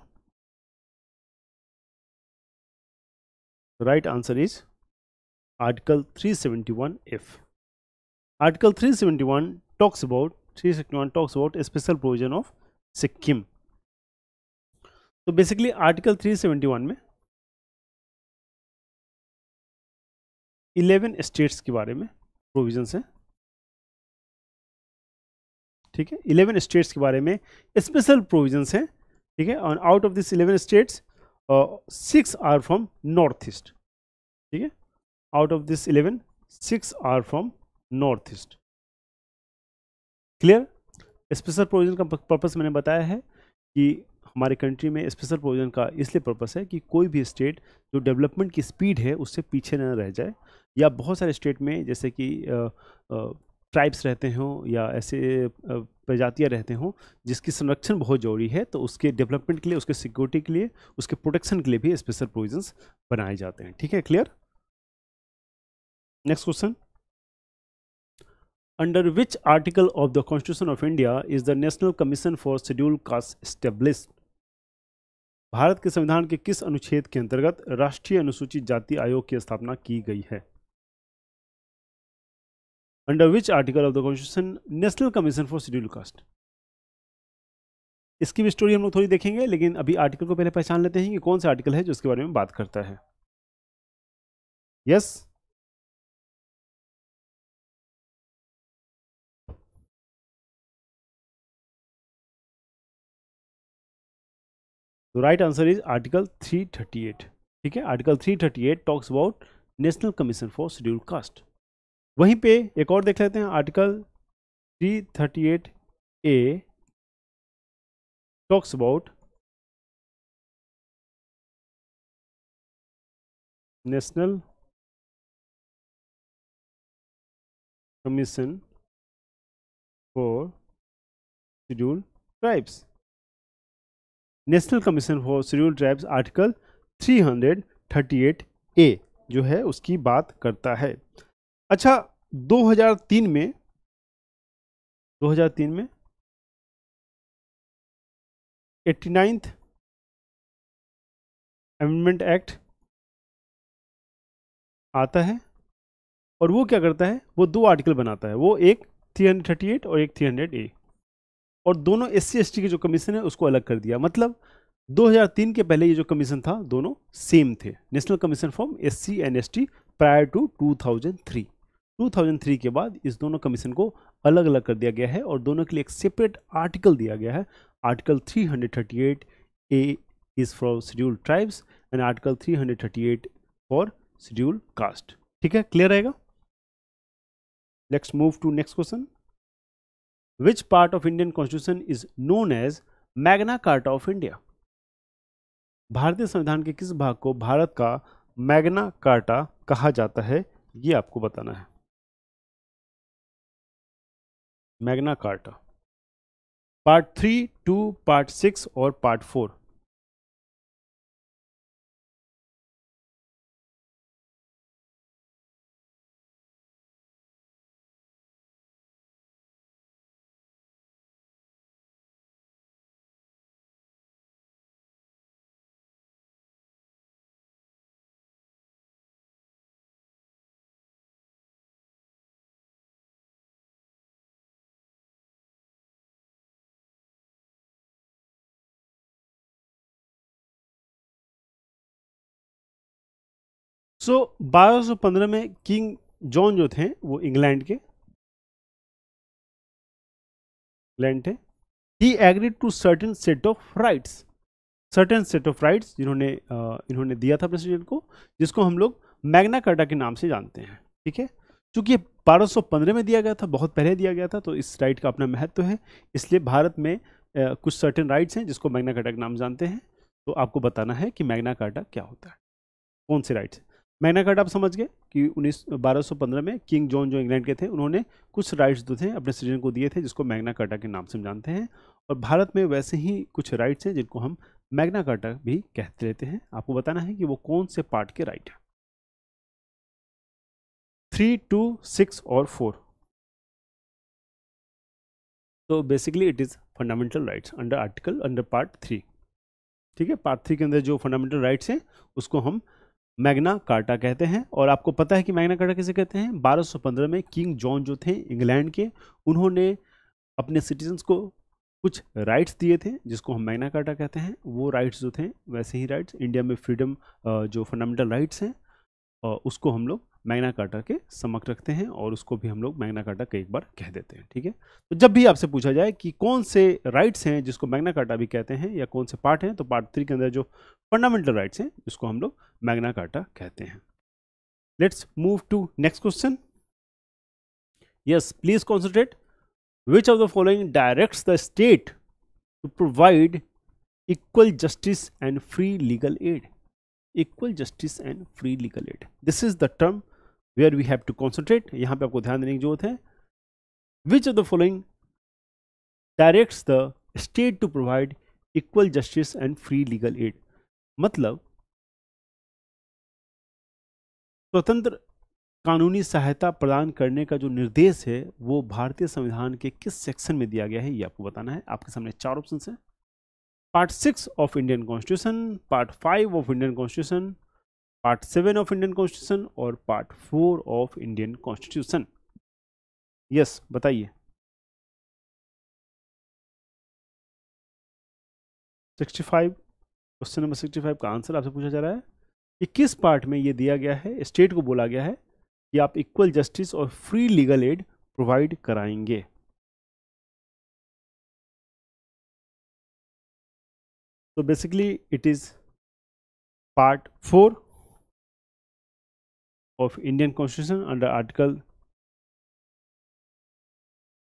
the right answer is article 371f article 371 talks about 371 talks about a special provision of sikkim so basically article 371 mein 11 states ke bare mein provisions हैं ठीक है eleven states के बारे में special provision हैं ठीक है और out of this eleven states six are from north east ठीक है out of this eleven six are from north east clear special provision का पर्पस मैंने बताया है कि हमारे कंट्री में स्पेशल प्रोविज़न का इसलिए पर्पस है कि कोई भी स्टेट जो डेवलपमेंट की स्पीड है उससे पीछे ना रह जाए या बहुत सारे स्टेट में जैसे कि uh, uh, ट्राइब्स रहते हों या ऐसे प्रजातियाँ रहते हों जिसकी संरक्षण बहुत जरूरी है तो उसके डेवलपमेंट के लिए उसके सिक्योरिटी के लिए उसके प्रोटेक्शन के लिए भी स्पेशल प्रोविजंस बनाए जाते हैं ठीक है clear next question under which article of the constitution of India is the national commission for schedule caste establish Bharat के संविधान के किस अनुच्छेद के अंतर्गत राष्ट्रीय अनुसूचित जाति आयोग की स्थापना की गई है under which article of the constitution national commission for schedule caste इसकी भी स्टोरी हम लोग थोड़ी देखेंगे लेकिन अभी आर्टिकल को पहले पहचान लेते हैं कि कौन सा आर्टिकल है जो इसके बारे में बात करता है yes yes? Right answer is article 338, ठीक है article 338 talks about national commission for schedule caste वहीं पे एक और देख लेते हैं article three thirty eight A talks about national commission for schedule tribes national commission for schedule tribes article three hundred thirty eight A जो है उसकी बात करता है अच्छा 2003 में 2003 में एट्टी नाइन्थ अमेंडमेंट एक्ट आता है और वो क्या करता है वो दो आर्टिकल बनाता है वो एक 338 और एक 300 ए और दोनों एस सी के जो कमीशन है उसको अलग कर दिया मतलब 2003 के पहले ये जो कमीशन था दोनों सेम थे national commission for S C and S T prior to 2003 2003 के बाद इस दोनों कमीशन को अलग अलग कर दिया गया है और दोनों के लिए एक सेपरेट आर्टिकल दिया गया है article 338 A is for schedule tribes and article 338 for schedule caste ठीक है क्लियर रहेगा let's move to next question which part of Indian constitution is known as Magna Carta of India भारतीय संविधान के किस भाग को भारत का मैग्ना कार्टा कहा जाता है ये आपको बताना है Magna Carta part three two part six और पार्ट फोर सो so, 1215 में किंग जॉन जो थे वो इंग्लैंड के इंग्लैंड थे ही agreed to certain set of rights certain set of rights जिन्होंने इन्होंने दिया था प्रेसिडेंट को जिसको हम लोग मैग्ना कार्टा के नाम से जानते हैं ठीक है चूँकि 1215 में दिया गया था बहुत पहले दिया गया था तो इस राइट का अपना महत्व है इसलिए भारत में आ, कुछ सर्टेन राइट्स हैं जिसको मैग्ना कार्टा के नाम जानते हैं तो आपको बताना है कि मैग्ना कार्टा क्या होता है कौन से राइट्स मैग्ना कार्ट आप समझ गए कि उन्नीस बारह में किंग जॉन जो इंग्लैंड के थे उन्होंने कुछ राइट्स जो थे अपने सिटीजन को दिए थे जिसको मैग्ना कार्टा के नाम से हम जानते हैं और भारत में वैसे ही कुछ राइट्स हैं जिनको हम मैग्ना कार्टा भी कहते रहते हैं आपको बताना है कि वो कौन से पार्ट के राइट हैं थ्री टू सिक्स और फोर तो basically it is fundamental rights under article under part three ठीक है पार्ट थ्री के अंदर जो फंडामेंटल राइट्स हैं उसको हम मैग्ना कार्टा कहते हैं और आपको पता है कि मैग्ना कार्टा किसे कहते हैं 1215 में किंग जॉन जो थे इंग्लैंड के उन्होंने अपने सिटीजन्स को कुछ राइट्स दिए थे जिसको हम मैग्ना कार्टा कहते हैं वो राइट्स जो थे वैसे ही राइट्स इंडिया में फ्रीडम जो फंडामेंटल राइट्स हैं उसको हम लोग मैग्ना कार्टा के समक्ष रखते हैं और उसको भी हम लोग मैग्ना कार्टा के एक बार कह देते हैं ठीक है तो जब भी आपसे पूछा जाए कि कौन से राइट्स हैं जिसको मैग्ना कार्टा भी कहते हैं या कौन से पार्ट हैं तो पार्ट थ्री के अंदर जो फंडामेंटल राइट्स हैं जिसको हम लोग मैग्ना कार्टा कहते हैं let's move to next question yes please concentrate which of the following directs the state to provide equal justice and free legal aid equal justice and free legal aid this is the term where we have to concentrate यहां पे आपको ध्यान देने की जरूरत है which of the following directs the state to provide equal justice and free legal aid मतलब स्वतंत्र कानूनी सहायता प्रदान करने का जो निर्देश है वो भारतीय संविधान के किस सेक्शन में दिया गया है ये आपको बताना है आपके सामने चार ऑप्शन है part six of Indian constitution part five of Indian constitution part seven of Indian constitution और part four of Indian constitution yes बताइए sixty five question number sixty five का आंसर आपसे पूछा जा रहा है कि किस पार्ट में ये दिया गया है स्टेट को बोला गया है कि आप इक्वल जस्टिस और फ्री लीगल एड प्रोवाइड कराएंगे तो basically it is part four of Indian Constitution under Article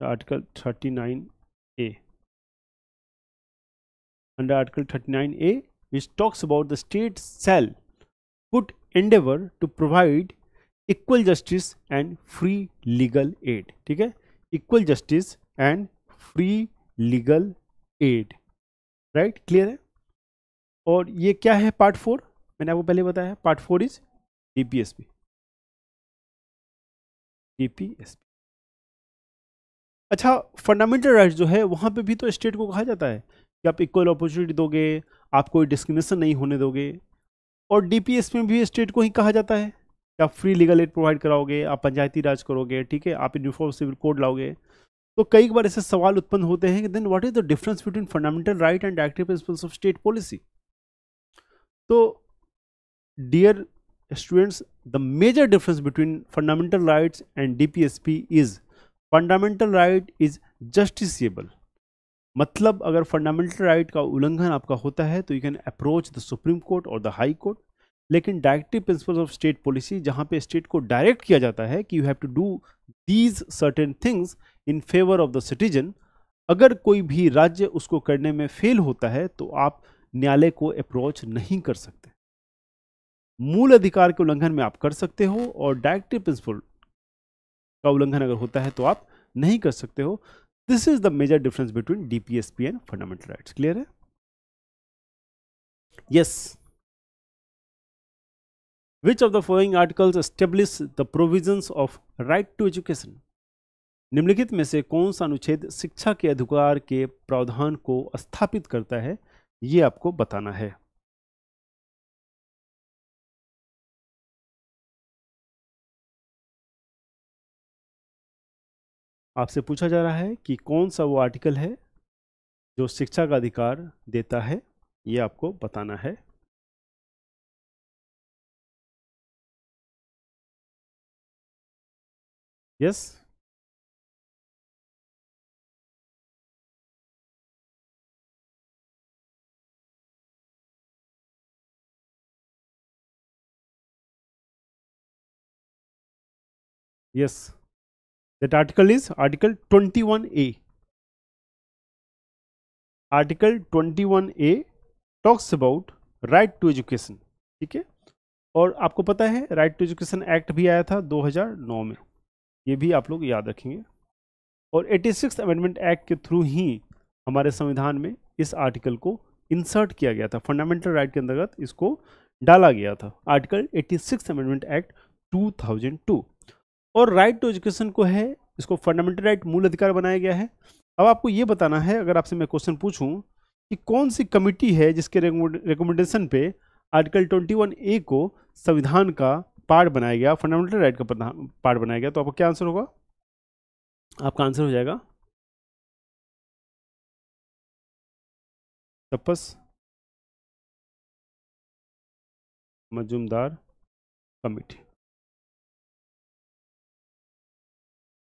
Article 39A. Under Article 39A, which talks about the state shall put endeavor to provide equal justice and free legal aid. ठीक है equal justice and free legal aid. Right right? Clear है और ये क्या है part four मैंने आपको पहले बताया part four is DPSP EPSP अच्छा फंडामेंटल राइट जो है वहां पे भी तो स्टेट को कहा जाता है कि आप इक्वल अपॉर्चुनिटी दोगे आप कोई डिस्क्रिमिनेशन नहीं होने दोगे और डीपीएस में भी स्टेट को ही कहा जाता है कि आप फ्री लीगल एड प्रोवाइड कराओगे आप पंचायती राज करोगे ठीक है आप यूनिफॉर्म सिविल कोड लाओगे तो कई बार ऐसे सवाल उत्पन्न होते हैं कि then what is the difference between fundamental right and active principles of state policy तो dear students the major difference between fundamental rights and DPSP is fundamental right is justiciable मतलब अगर फंडामेंटल राइट right का उल्लंघन आपका होता है तो you can approach the supreme court और द हाई कोर्ट लेकिन directive principles of state policy जहाँ पे स्टेट को डायरेक्ट किया जाता है कि you have to do these certain things in favour of the citizen अगर कोई भी राज्य उसको करने में फेल होता है तो आप न्यायालय को अप्रोच नहीं कर सकते मूल अधिकार के उल्लंघन में आप कर सकते हो और डायरेक्टिव प्रिंसिपल का उल्लंघन अगर होता है तो आप नहीं कर सकते हो this is the major difference between DPSP and fundamental rights clear है yes which of the following articles establish the provisions of right to education निम्नलिखित में से कौन सा अनुच्छेद शिक्षा के अधिकार के प्रावधान को स्थापित करता है ये आपको बताना है आपसे पूछा जा रहा है कि कौन सा वो आर्टिकल है जो शिक्षा का अधिकार देता है ये आपको बताना है yes yes? yes That article is Article 21A. Article 21A talks about right to education. ठीक है और आपको पता है राइट टू एजुकेशन एक्ट भी आया था 2009 में ये भी आप लोग याद रखेंगे और 86 अमेंडमेंट एक्ट के थ्रू ही हमारे संविधान में इस आर्टिकल को इंसर्ट किया गया था फंडामेंटल राइट के अंतर्गत इसको डाला गया था आर्टिकल 86 अमेंडमेंट एक्ट 2002 और राइट टू एजुकेशन को है इसको फंडामेंटल राइट मूल अधिकार बनाया गया है अब आपको ये बताना है अगर आपसे मैं क्वेश्चन पूछूं कि कौन सी कमिटी है जिसके रिकमेंडेशन पे आर्टिकल 21 ए को संविधान का पार्ट बनाया गया फंडामेंटल राइट का पार्ट बनाया गया तो आपका क्या आंसर होगा आपका आंसर हो जाएगा तपस मजुमदार कमिटी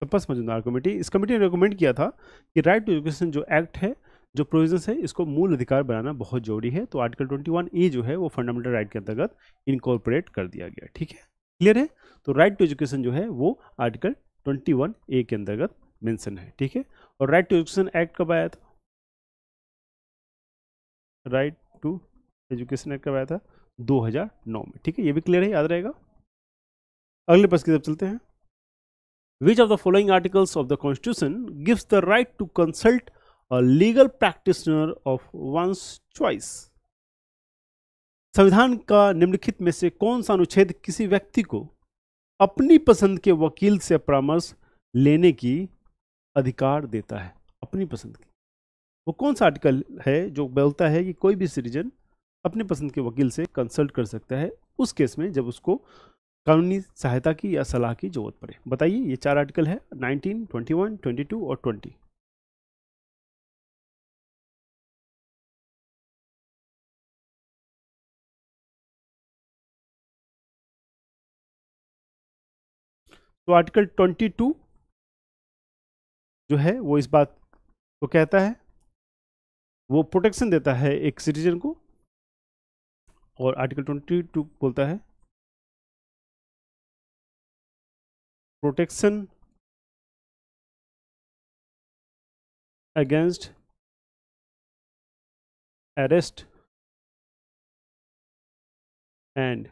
पर्पस तो मजूमदार कमेटी इस कमेटी ने रिकमेंड किया था कि राइट टू एजुकेशन जो एक्ट है जो प्रोविजन है इसको मूल अधिकार बनाना बहुत जरूरी है तो आर्टिकल 21 ए जो है वो फंडामेंटल राइट के अंतर्गत इनकॉर्पोरेट कर दिया गया ठीक है क्लियर है तो राइट टू एजुकेशन जो है वो आर्टिकल 21 ए के अंतर्गत मेंशन है ठीक है और राइट टू एजुकेशन एक्ट कब आया था राइट टू एजुकेशन एक्ट कब आया था नौ में ठीक है ये भी क्लियर है याद रहेगा अगले प्रश्न की तरफ चलते हैं which of the following articles of the constitution gives the right to consult a legal practitioner of one's choice संविधान का निम्नलिखित में से कौन सा अनुच्छेद किसी व्यक्ति को अपनी पसंद के वकील से परामर्श लेने की अधिकार देता है अपनी पसंद की वो कौन सा आर्टिकल है जो बोलता है कि कोई भी सिटीजन अपने पसंद के वकील से कंसल्ट कर सकता है उस केस में जब उसको कानूनी सहायता की या सलाह की जरूरत पड़े बताइए ये चार आर्टिकल है 19, 21, 22 और 20 तो आर्टिकल 22 जो है वो इस बात को कहता है वो प्रोटेक्शन देता है एक सिटीजन को और आर्टिकल 22 बोलता है protection against arrest and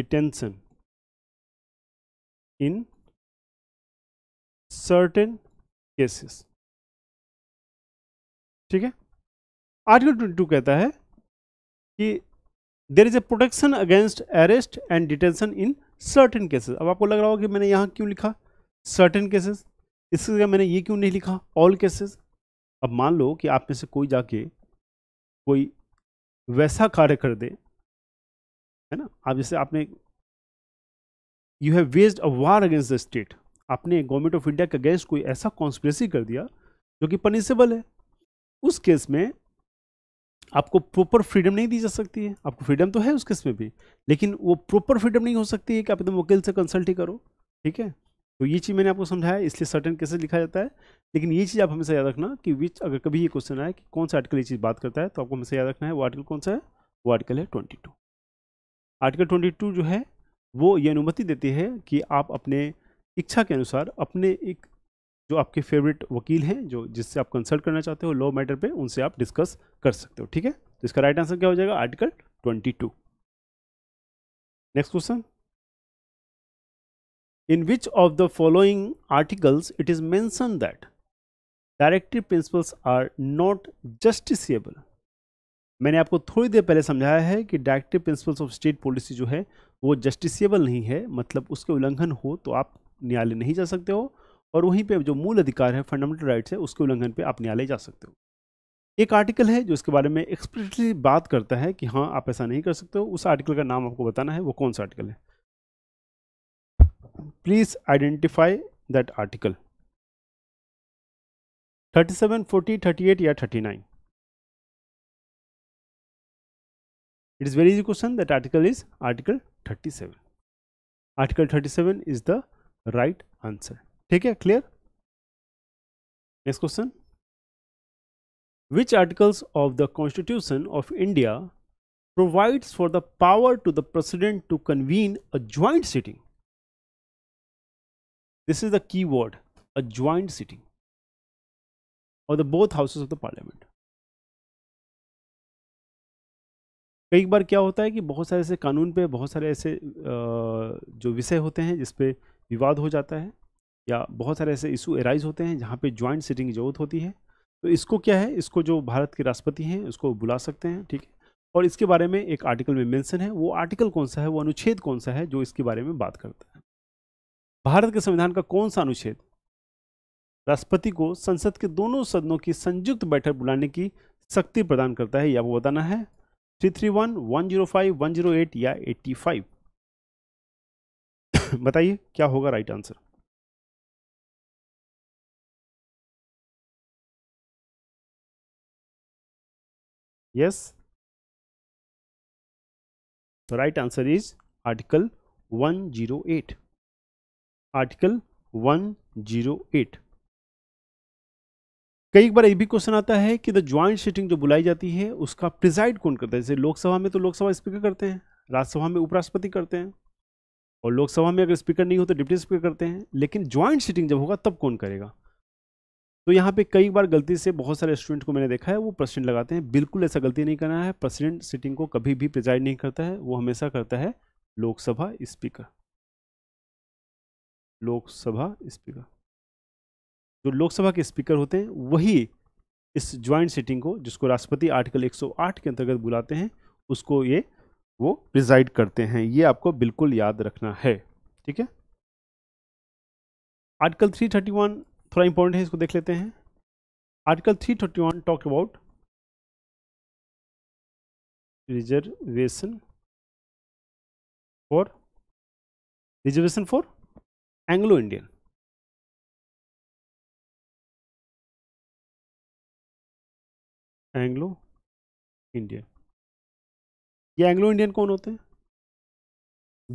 detention in certain cases ठीक है आर्टिकल 22 कहता है कि there is a protection against arrest and detention in certain cases अब आपको लग रहा होगा कि मैंने यहाँ क्यों लिखा सर्टन केसेस इसकी जगह मैंने ये क्यों नहीं लिखा ऑल केसेस अब मान लो कि आप में से कोई जाके कोई वैसा कार्य कर दे है ना आप जैसे आपने you have waged a war against the state आपने गवर्नमेंट ऑफ इंडिया के अगेंस्ट कोई ऐसा कॉन्स्परेसी कर दिया जो कि पनिसेबल है उस केस में आपको प्रॉपर फ्रीडम नहीं दी जा सकती है आपको फ्रीडम तो है उस किस्म में भी लेकिन वो प्रॉपर फ्रीडम नहीं हो सकती है कि आप एकदम वकील से कंसल्ट ही करो ठीक है तो ये चीज़ मैंने आपको समझाया इसलिए सर्टन केसेस लिखा जाता है लेकिन ये चीज़ आप हमेशा याद रखना कि विच अगर कभी ये क्वेश्चन आए कि कौन सा आर्टिकल ये चीज़ बात करता है तो आपको हमेशा याद रखना है वो आर्टिकल कौन सा है वो आर्टिकल है twenty two article twenty two जो है वो ये अनुमति देती है कि आप अपने इच्छा के अनुसार अपने एक जो आपके फेवरेट वकील हैं जो जिससे आप कंसल्ट करना चाहते हो लॉ मैटर पे उनसे आप डिस्कस कर सकते हो ठीक है तो इसका राइट आंसर क्या हो जाएगा article twenty two next question in which of the following articles it is mention that directive principles are not justiciable मैंने आपको थोड़ी देर पहले समझाया है कि directive principles of state policy जो है वो जस्टिसबल नहीं है मतलब उसके उल्लंघन हो तो आप न्यायालय नहीं जा सकते हो और वहीं पे जो मूल अधिकार है फंडामेंटल राइट्स है उसके उल्लंघन पे आप न्यायालय जा सकते हो एक आर्टिकल है जो इसके बारे में एक्सप्रेसली बात करता है कि हाँ आप ऐसा नहीं कर सकते हो उस आर्टिकल का नाम आपको बताना है वो कौन सा आर्टिकल है प्लीज आइडेंटिफाई दैट आर्टिकल 37, 40, 38 या 39. It is very easy question that article is article 37. Article 37 is the right answer ठीक है clear next question which articles of the constitution of India provide for the power to the president to convene a joint sitting this is the key word a joint sitting और the both houses of the parliament कई बार क्या होता है कि बहुत सारे ऐसे कानून पे बहुत सारे ऐसे जो विषय होते हैं जिसपे विवाद हो जाता है या बहुत सारे ऐसे इशू एराइज होते हैं जहाँ पे ज्वाइंट सिटिंग की ज़रूरत होती है तो इसको क्या है इसको जो भारत के राष्ट्रपति हैं उसको बुला सकते हैं ठीक है और इसके बारे में एक आर्टिकल में मेंशन है वो आर्टिकल कौन सा है वो अनुच्छेद कौन सा है जो इसके बारे में बात करता है भारत के संविधान का कौन सा अनुच्छेद राष्ट्रपति को संसद के दोनों सदनों की संयुक्त बैठक बुलाने की शक्ति प्रदान करता है या वो बताना है three three one one zero five one zero eight या एट्टी फाइव बताइए क्या होगा right answer yes the right answer is article 108 article 108 कई एक बार ये भी क्वेश्चन आता है कि द ज्वाइंट सिटिंग जो बुलाई जाती है उसका प्रिजाइड कौन करता है जैसे लोकसभा में तो लोकसभा स्पीकर करते हैं राज्यसभा में उपराष्ट्रपति करते हैं और लोकसभा में अगर स्पीकर नहीं हो तो डिप्टी स्पीकर करते हैं लेकिन ज्वाइंट सिटिंग जब होगा तब कौन करेगा तो यहाँ पे कई बार गलती से बहुत सारे स्टूडेंट को मैंने देखा है वो प्रेसिडेंट लगाते हैं बिल्कुल ऐसा गलती नहीं करना है प्रेसिडेंट सिटिंग को कभी भी प्रिजाइड नहीं करता है वो हमेशा करता है लोकसभा स्पीकर लोकसभा स्पीकर जो लोकसभा के स्पीकर होते हैं वही इस ज्वाइंट सिटिंग को जिसको राष्ट्रपति आर्टिकल 108 के अंतर्गत बुलाते हैं उसको ये वो प्रिजाइड करते हैं ये आपको बिल्कुल याद रखना है ठीक है आर्टिकल वन थोड़ा इंपॉर्टेंट है इसको देख लेते हैं article three thirty one talk about reservation for reservation for Anglo Indian Anglo Indian ये एंग्लो इंडियन कौन होते हैं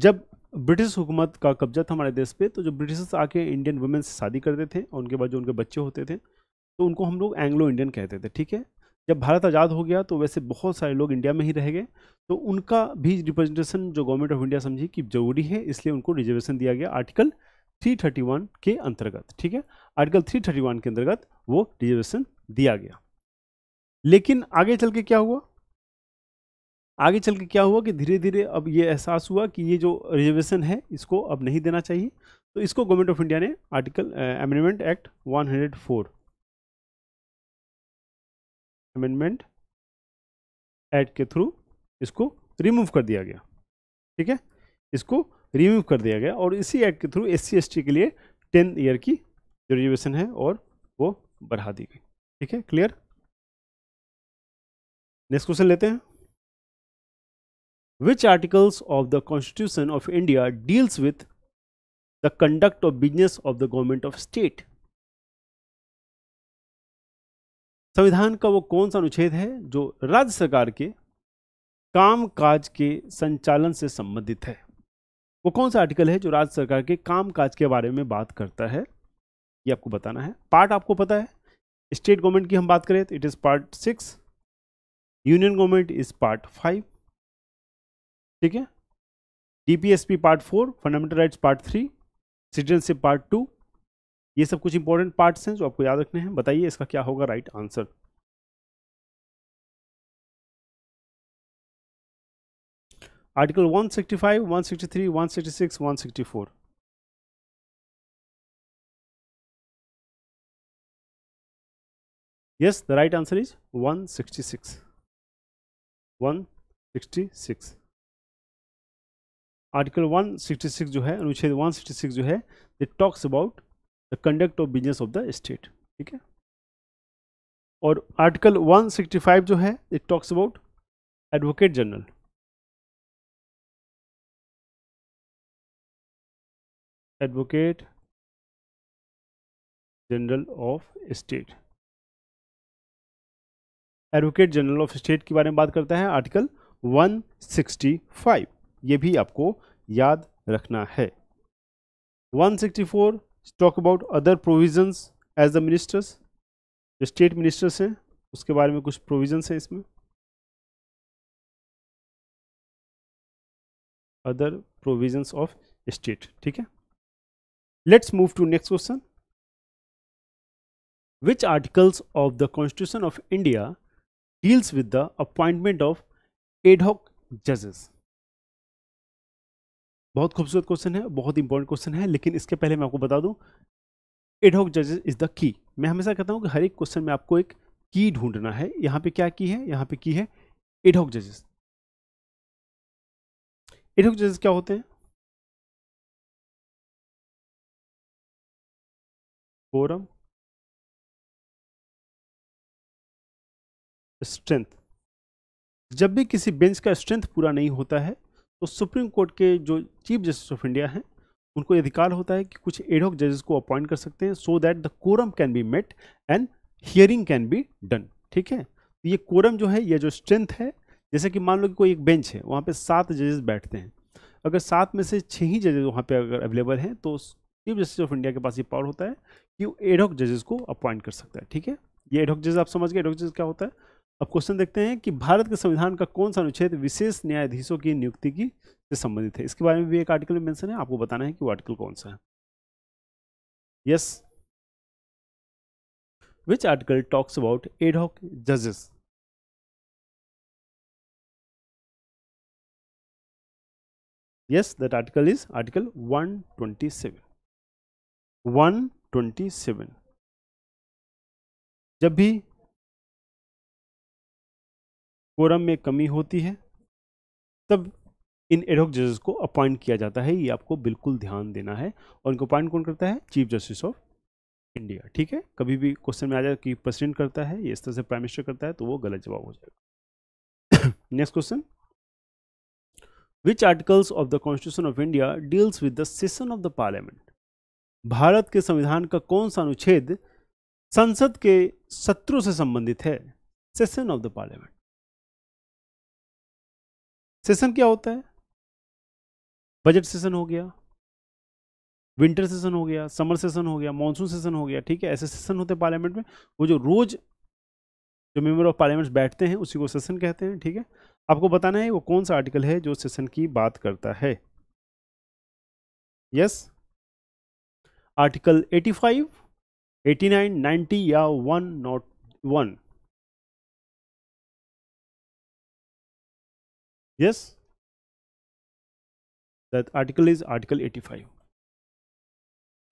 जब ब्रिटिश हुकूमत का कब्जा था हमारे देश पे तो जो ब्रिटिशर्स आके इंडियन वुमेन से शादी करते थे और उनके बाद जो उनके बच्चे होते थे तो उनको हम लोग एंग्लो इंडियन कहते थे ठीक है जब भारत आज़ाद हो गया तो वैसे बहुत सारे लोग इंडिया में ही रह गए तो उनका भी रिप्रेजेंटेशन जो गवर्नमेंट ऑफ इंडिया समझी कि ज़रूरी है इसलिए उनको रिजर्वेशन दिया गया आर्टिकल 331 के अंतर्गत ठीक है आर्टिकल 331 के अंतर्गत वो रिजर्वेशन दिया गया लेकिन आगे चल के क्या हुआ आगे चल के क्या हुआ कि धीरे धीरे अब ये एहसास हुआ कि ये जो रिजर्वेशन है इसको अब नहीं देना चाहिए तो इसको गवर्नमेंट ऑफ इंडिया ने article amendment act 104 amendment act के थ्रू इसको रिमूव कर दिया गया ठीक है इसको रिमूव कर दिया गया और इसी एक्ट के थ्रू एस सी के लिए टेन ईयर की जो रिजर्वेशन है और वो बढ़ा दी गई ठीक है क्लियर नेक्स्ट क्वेश्चन लेते हैं which articles of the constitution of india deals with the conduct of business of the government of state संविधान का वो कौन सा अनुच्छेद है जो राज्य सरकार के कामकाज के संचालन से संबंधित है वो कौन सा आर्टिकल है जो राज्य सरकार के कामकाज के बारे में बात करता है ये आपको बताना है पार्ट आपको पता है स्टेट गवर्नमेंट की हम बात करें तो it is part six union government is part five ठीक है DPSP part four fundamental rights part three citizenship part two ये सब कुछ इंपॉर्टेंट पार्ट्स हैं जो आपको याद रखने हैं बताइए इसका क्या होगा right answer article 165, 163, right answer is one sixty six one 166. 166. Article 166 जो है अनुच्छेद 166 जो है they talks about the conduct of business of the state ठीक है और आर्टिकल 165 जो है it talks about advocate general advocate general of state advocate general of state के बारे में बात करता है आर्टिकल 165 ये भी आपको याद रखना है 164 talk about other provisions as the ministers जो स्टेट मिनिस्टर्स हैं उसके बारे में कुछ प्रोविजन्स हैं इसमें अदर प्रोविजन्स ऑफ स्टेट ठीक है let's move to next question which articles of the constitution of India deals with the appointment of ad hoc जजेस बहुत खूबसूरत क्वेश्चन है बहुत इंपॉर्टेंट क्वेश्चन है लेकिन इसके पहले मैं आपको बता दूं एडहॉक जजेस इज़ द की मैं हमेशा कहता हूं कि हर एक क्वेश्चन में आपको एक की ढूंढना है यहां पे क्या की है यहां पे की है एडहॉक जजेस एडहॉक जजेस क्या होते हैं फोरम स्ट्रेंथ जब भी किसी बेंच का स्ट्रेंथ पूरा नहीं होता है तो सुप्रीम कोर्ट के जो चीफ जस्टिस ऑफ इंडिया हैं उनको अधिकार होता है कि कुछ एडहॉक जजेस को अपॉइंट कर सकते हैं so that the quorum can be met and hearing can be done ठीक है तो ये कोरम जो है ये जो स्ट्रेंथ है जैसे कि मान लो कि कोई एक बेंच है वहाँ पे सात जजेस बैठते हैं अगर सात में से छः ही जजेस वहाँ पे अगर अवेलेबल हैं तो चीफ जस्टिस ऑफ इंडिया के पास ये पावर होता है कि वो एडहॉक जजेस को अपॉइंट कर सकता है ठीक है ये एडहॉक जजेस आप समझ गए एडहॉक जजेस क्या होता है अब क्वेश्चन देखते हैं कि भारत के संविधान का कौन सा अनुच्छेद विशेष न्यायाधीशों की नियुक्ति की से संबंधित है इसके बारे में भी एक आर्टिकल में मेंशन है आपको बताना है कि वो आर्टिकल कौन सा है yes which article talks about ad hoc जजेस yes one twenty seven article 127 127 जब भी कोरम में कमी होती है तब इन एडहॉक जजेस को अपॉइंट किया जाता है ये आपको बिल्कुल ध्यान देना है और इनको अपॉइंट कौन करता है चीफ जस्टिस ऑफ इंडिया ठीक है कभी भी क्वेश्चन में आ जाए कि प्रेसिडेंट करता है इस तरह से प्राइम मिनिस्टर करता है तो वो गलत जवाब हो जाएगा next question which articles of the constitution of India deals with the session of the parliament Bharat के संविधान का कौन सा अनुच्छेद संसद के सत्रों से संबंधित है session of the parliament session क्या होता है बजट सेशन हो गया विंटर सेशन हो गया समर सेशन हो गया मानसून सेशन हो गया ठीक है ऐसे सेशन होते हैं पार्लियामेंट में वो जो रोज जो मेम्बर ऑफ पार्लियामेंट बैठते हैं उसी को सेशन कहते हैं ठीक है आपको बताना है वो कौन सा आर्टिकल है जो सेशन की बात करता है यस आर्टिकल 85, 89, 90 या 101 yes that article is article 85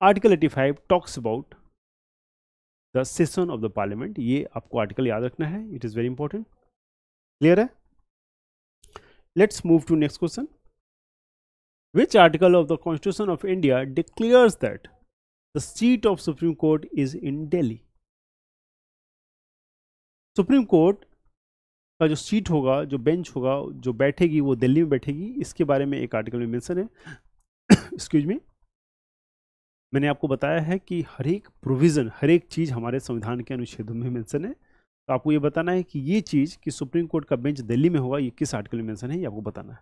article 85 talks about the session of the parliament ye aapko article yaad rakhna hai it is very important clear hai let's move to next question which article of the constitution of india declares that the seat of supreme court is in delhi supreme court का जो seat होगा जो bench होगा जो बैठेगी वो दिल्ली में बैठेगी इसके बारे में एक आर्टिकल में मेंशन है एक्सक्यूज मी मैंने आपको बताया है कि हर एक प्रोविज़न हर एक चीज़ हमारे संविधान के अनुच्छेदों में मेंशन है तो आपको ये बताना है कि ये चीज़ कि सुप्रीम कोर्ट का बेंच दिल्ली में होगा ये किस आर्टिकल में मेंशन है ये आपको बताना है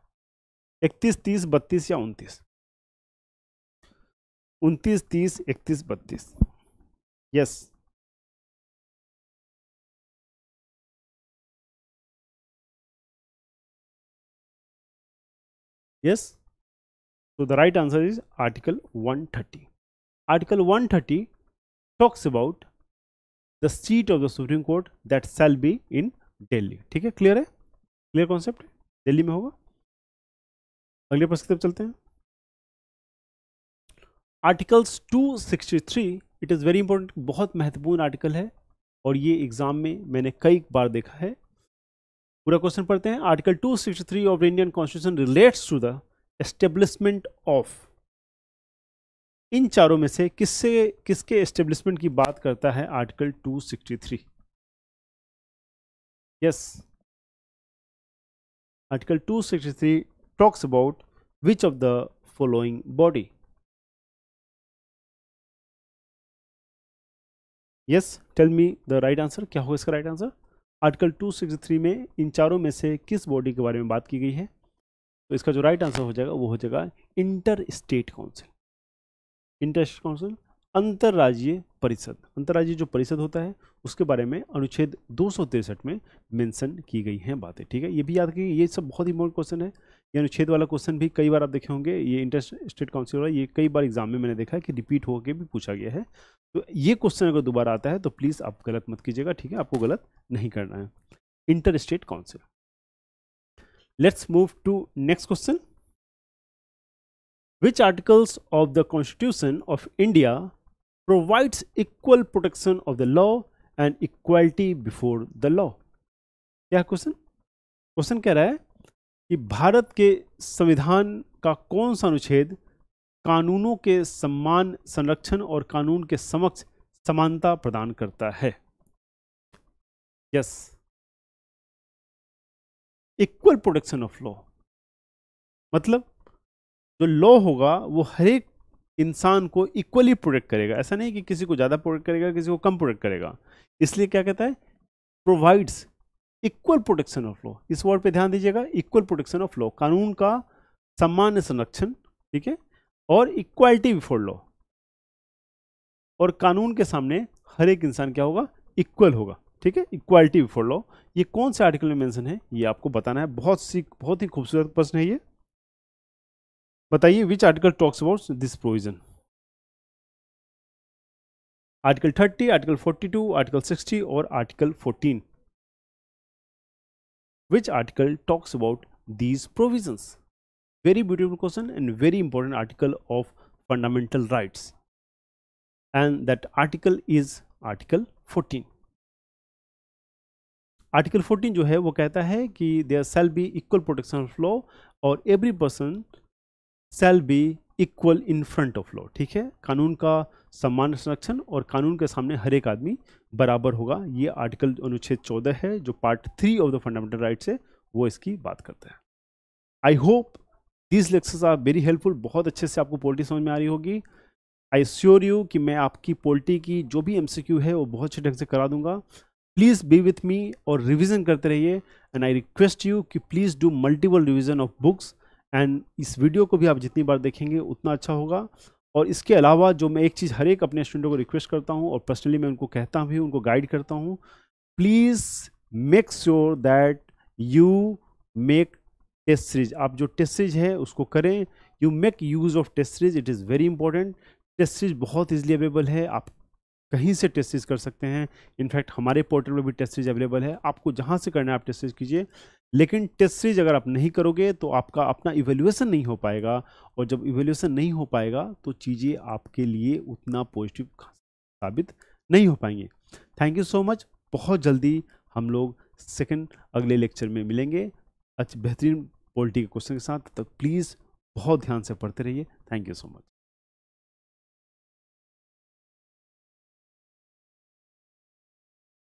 इकतीस तीस बत्तीस या उनतीस उनतीस तीस इकतीस बत्तीस yes Yes. So the right answer is Article 130. Article 130 talks about the seat of the Supreme Court that shall be in Delhi. ठीक है क्लियर है क्लियर कॉन्सेप्ट दिल्ली में होगा अगले प्रश्न की तरफ चलते हैं articles 263 it is very important बहुत महत्वपूर्ण आर्टिकल है और ये एग्ज़ाम में मैंने कई बार देखा है पूरा क्वेश्चन पढ़ते हैं article 263 of Indian constitution relates to the establishment of इन चारों में से किससे किसके एस्टेब्लिशमेंट की बात करता है article 263 yes article 263 talks about which of the following body yes tell me the right answer क्या हो इसका राइट आंसर आर्टिकल 263 में इन चारों में से किस बॉडी के बारे में बात की गई है तो इसका जो राइट आंसर हो जाएगा वो हो जाएगा inter state council inter state council अंतर्राज्यीय परिषद अंतर्राज्यीय जो परिषद होता है उसके बारे में अनुच्छेद दो में मेंशन की गई हैं बातें ठीक है ये भी याद रखिए ये सब बहुत इंपॉर्टेंट क्वेश्चन है ये अनुच्छेद वाला क्वेश्चन भी कई बार आप देखे होंगे ये इंटर स्टेट काउंसिल वाला ये कई बार एग्जाम में मैंने देखा है कि रिपीट होकर भी पूछा गया है तो ये क्वेश्चन अगर दोबारा आता है तो प्लीज़ आप गलत मत कीजिएगा ठीक है आपको गलत नहीं करना है inter state council let's move to next question which articles of the constitution of India provides equal protection of the law and equality before the law क्या क्वेश्चन क्वेश्चन कह रहा है कि भारत के संविधान का कौन सा अनुच्छेद कानूनों के सम्मान संरक्षण और कानून के समक्ष समानता प्रदान करता है yes equal protection of law मतलब जो लॉ होगा वो हर एक इंसान को इक्वली प्रोटेक्ट करेगा ऐसा नहीं कि किसी को ज़्यादा प्रोटेक्ट करेगा किसी को कम प्रोटेक्ट करेगा इसलिए क्या कहता है provides equal protection of law इस वर्ड पे ध्यान दीजिएगा इक्वल प्रोटेक्शन ऑफ लॉ कानून का सम्मान संरक्षण ठीक है और इक्वालिटी बिफोर लॉ और कानून के सामने हर एक इंसान क्या होगा इक्वल होगा ठीक है इक्वालिटी बिफोर लॉ ये कौन से आर्टिकल में मेंशन है ये आपको बताना है बहुत सी बहुत ही खूबसूरत प्रश्न है ये बताइए which article talks about this provision article thirty article two article sixty और article fourteen which article talks about these provisions very beautiful question and very important article of fundamental rights and that article is article 14 article 14 जो है वो कहता है कि there shall be equal protection of law और every person shall be equal in front of law ठीक है कानून का सम्मान संरक्षण और कानून के सामने हर एक आदमी बराबर होगा ये आर्टिकल अनुच्छेद चौदह है जो part three of the fundamental rights है वो इसकी बात करते हैं I hope these lectures are very helpful बहुत अच्छे से आपको पोल्ट्री समझ में आ रही होगी आई श्योर यू कि मैं आपकी पोल्ट्री की जो भी एम है वो बहुत अच्छे ढंग से करा दूंगा प्लीज़ बी विथ मी और रिविज़न करते रहिए एंड आई रिक्वेस्ट यू कि please do multiple revision of books and इस वीडियो को भी आप जितनी बार देखेंगे उतना अच्छा होगा और इसके अलावा जो मैं एक चीज़ हर एक अपने स्टूडेंट को रिक्वेस्ट करता हूँ और पर्सनली मैं उनको कहता भी उनको गाइड करता हूँ please make sure that you make test series आप जो टेस्ट सीरीज है उसको करें you make use of test series it is very important test series बहुत ईजिली अवेलेबल है आप कहीं से टेस्ट सीरीज कर सकते हैं इनफैक्ट हमारे पोर्टल पर भी टेस्ट सीरीज अवेलेबल है आपको जहाँ से करना है आप टेस्ट सीरीज कीजिए लेकिन टेस्ट सीरीज अगर आप नहीं करोगे तो आपका अपना इवेल्यूएसन नहीं हो पाएगा और जब इवेल्यूएसन नहीं हो पाएगा तो चीज़ें आपके लिए उतना पॉजिटिव साबित नहीं हो पाएंगे थैंक यू सो मच बहुत जल्दी हम लोग सेकेंड अगले लेक्चर में मिलेंगे अच्छे बेहतरीन पॉलिटी के क्वेश्चन के साथ तक प्लीज़ बहुत ध्यान से पढ़ते रहिए थैंक यू सो मच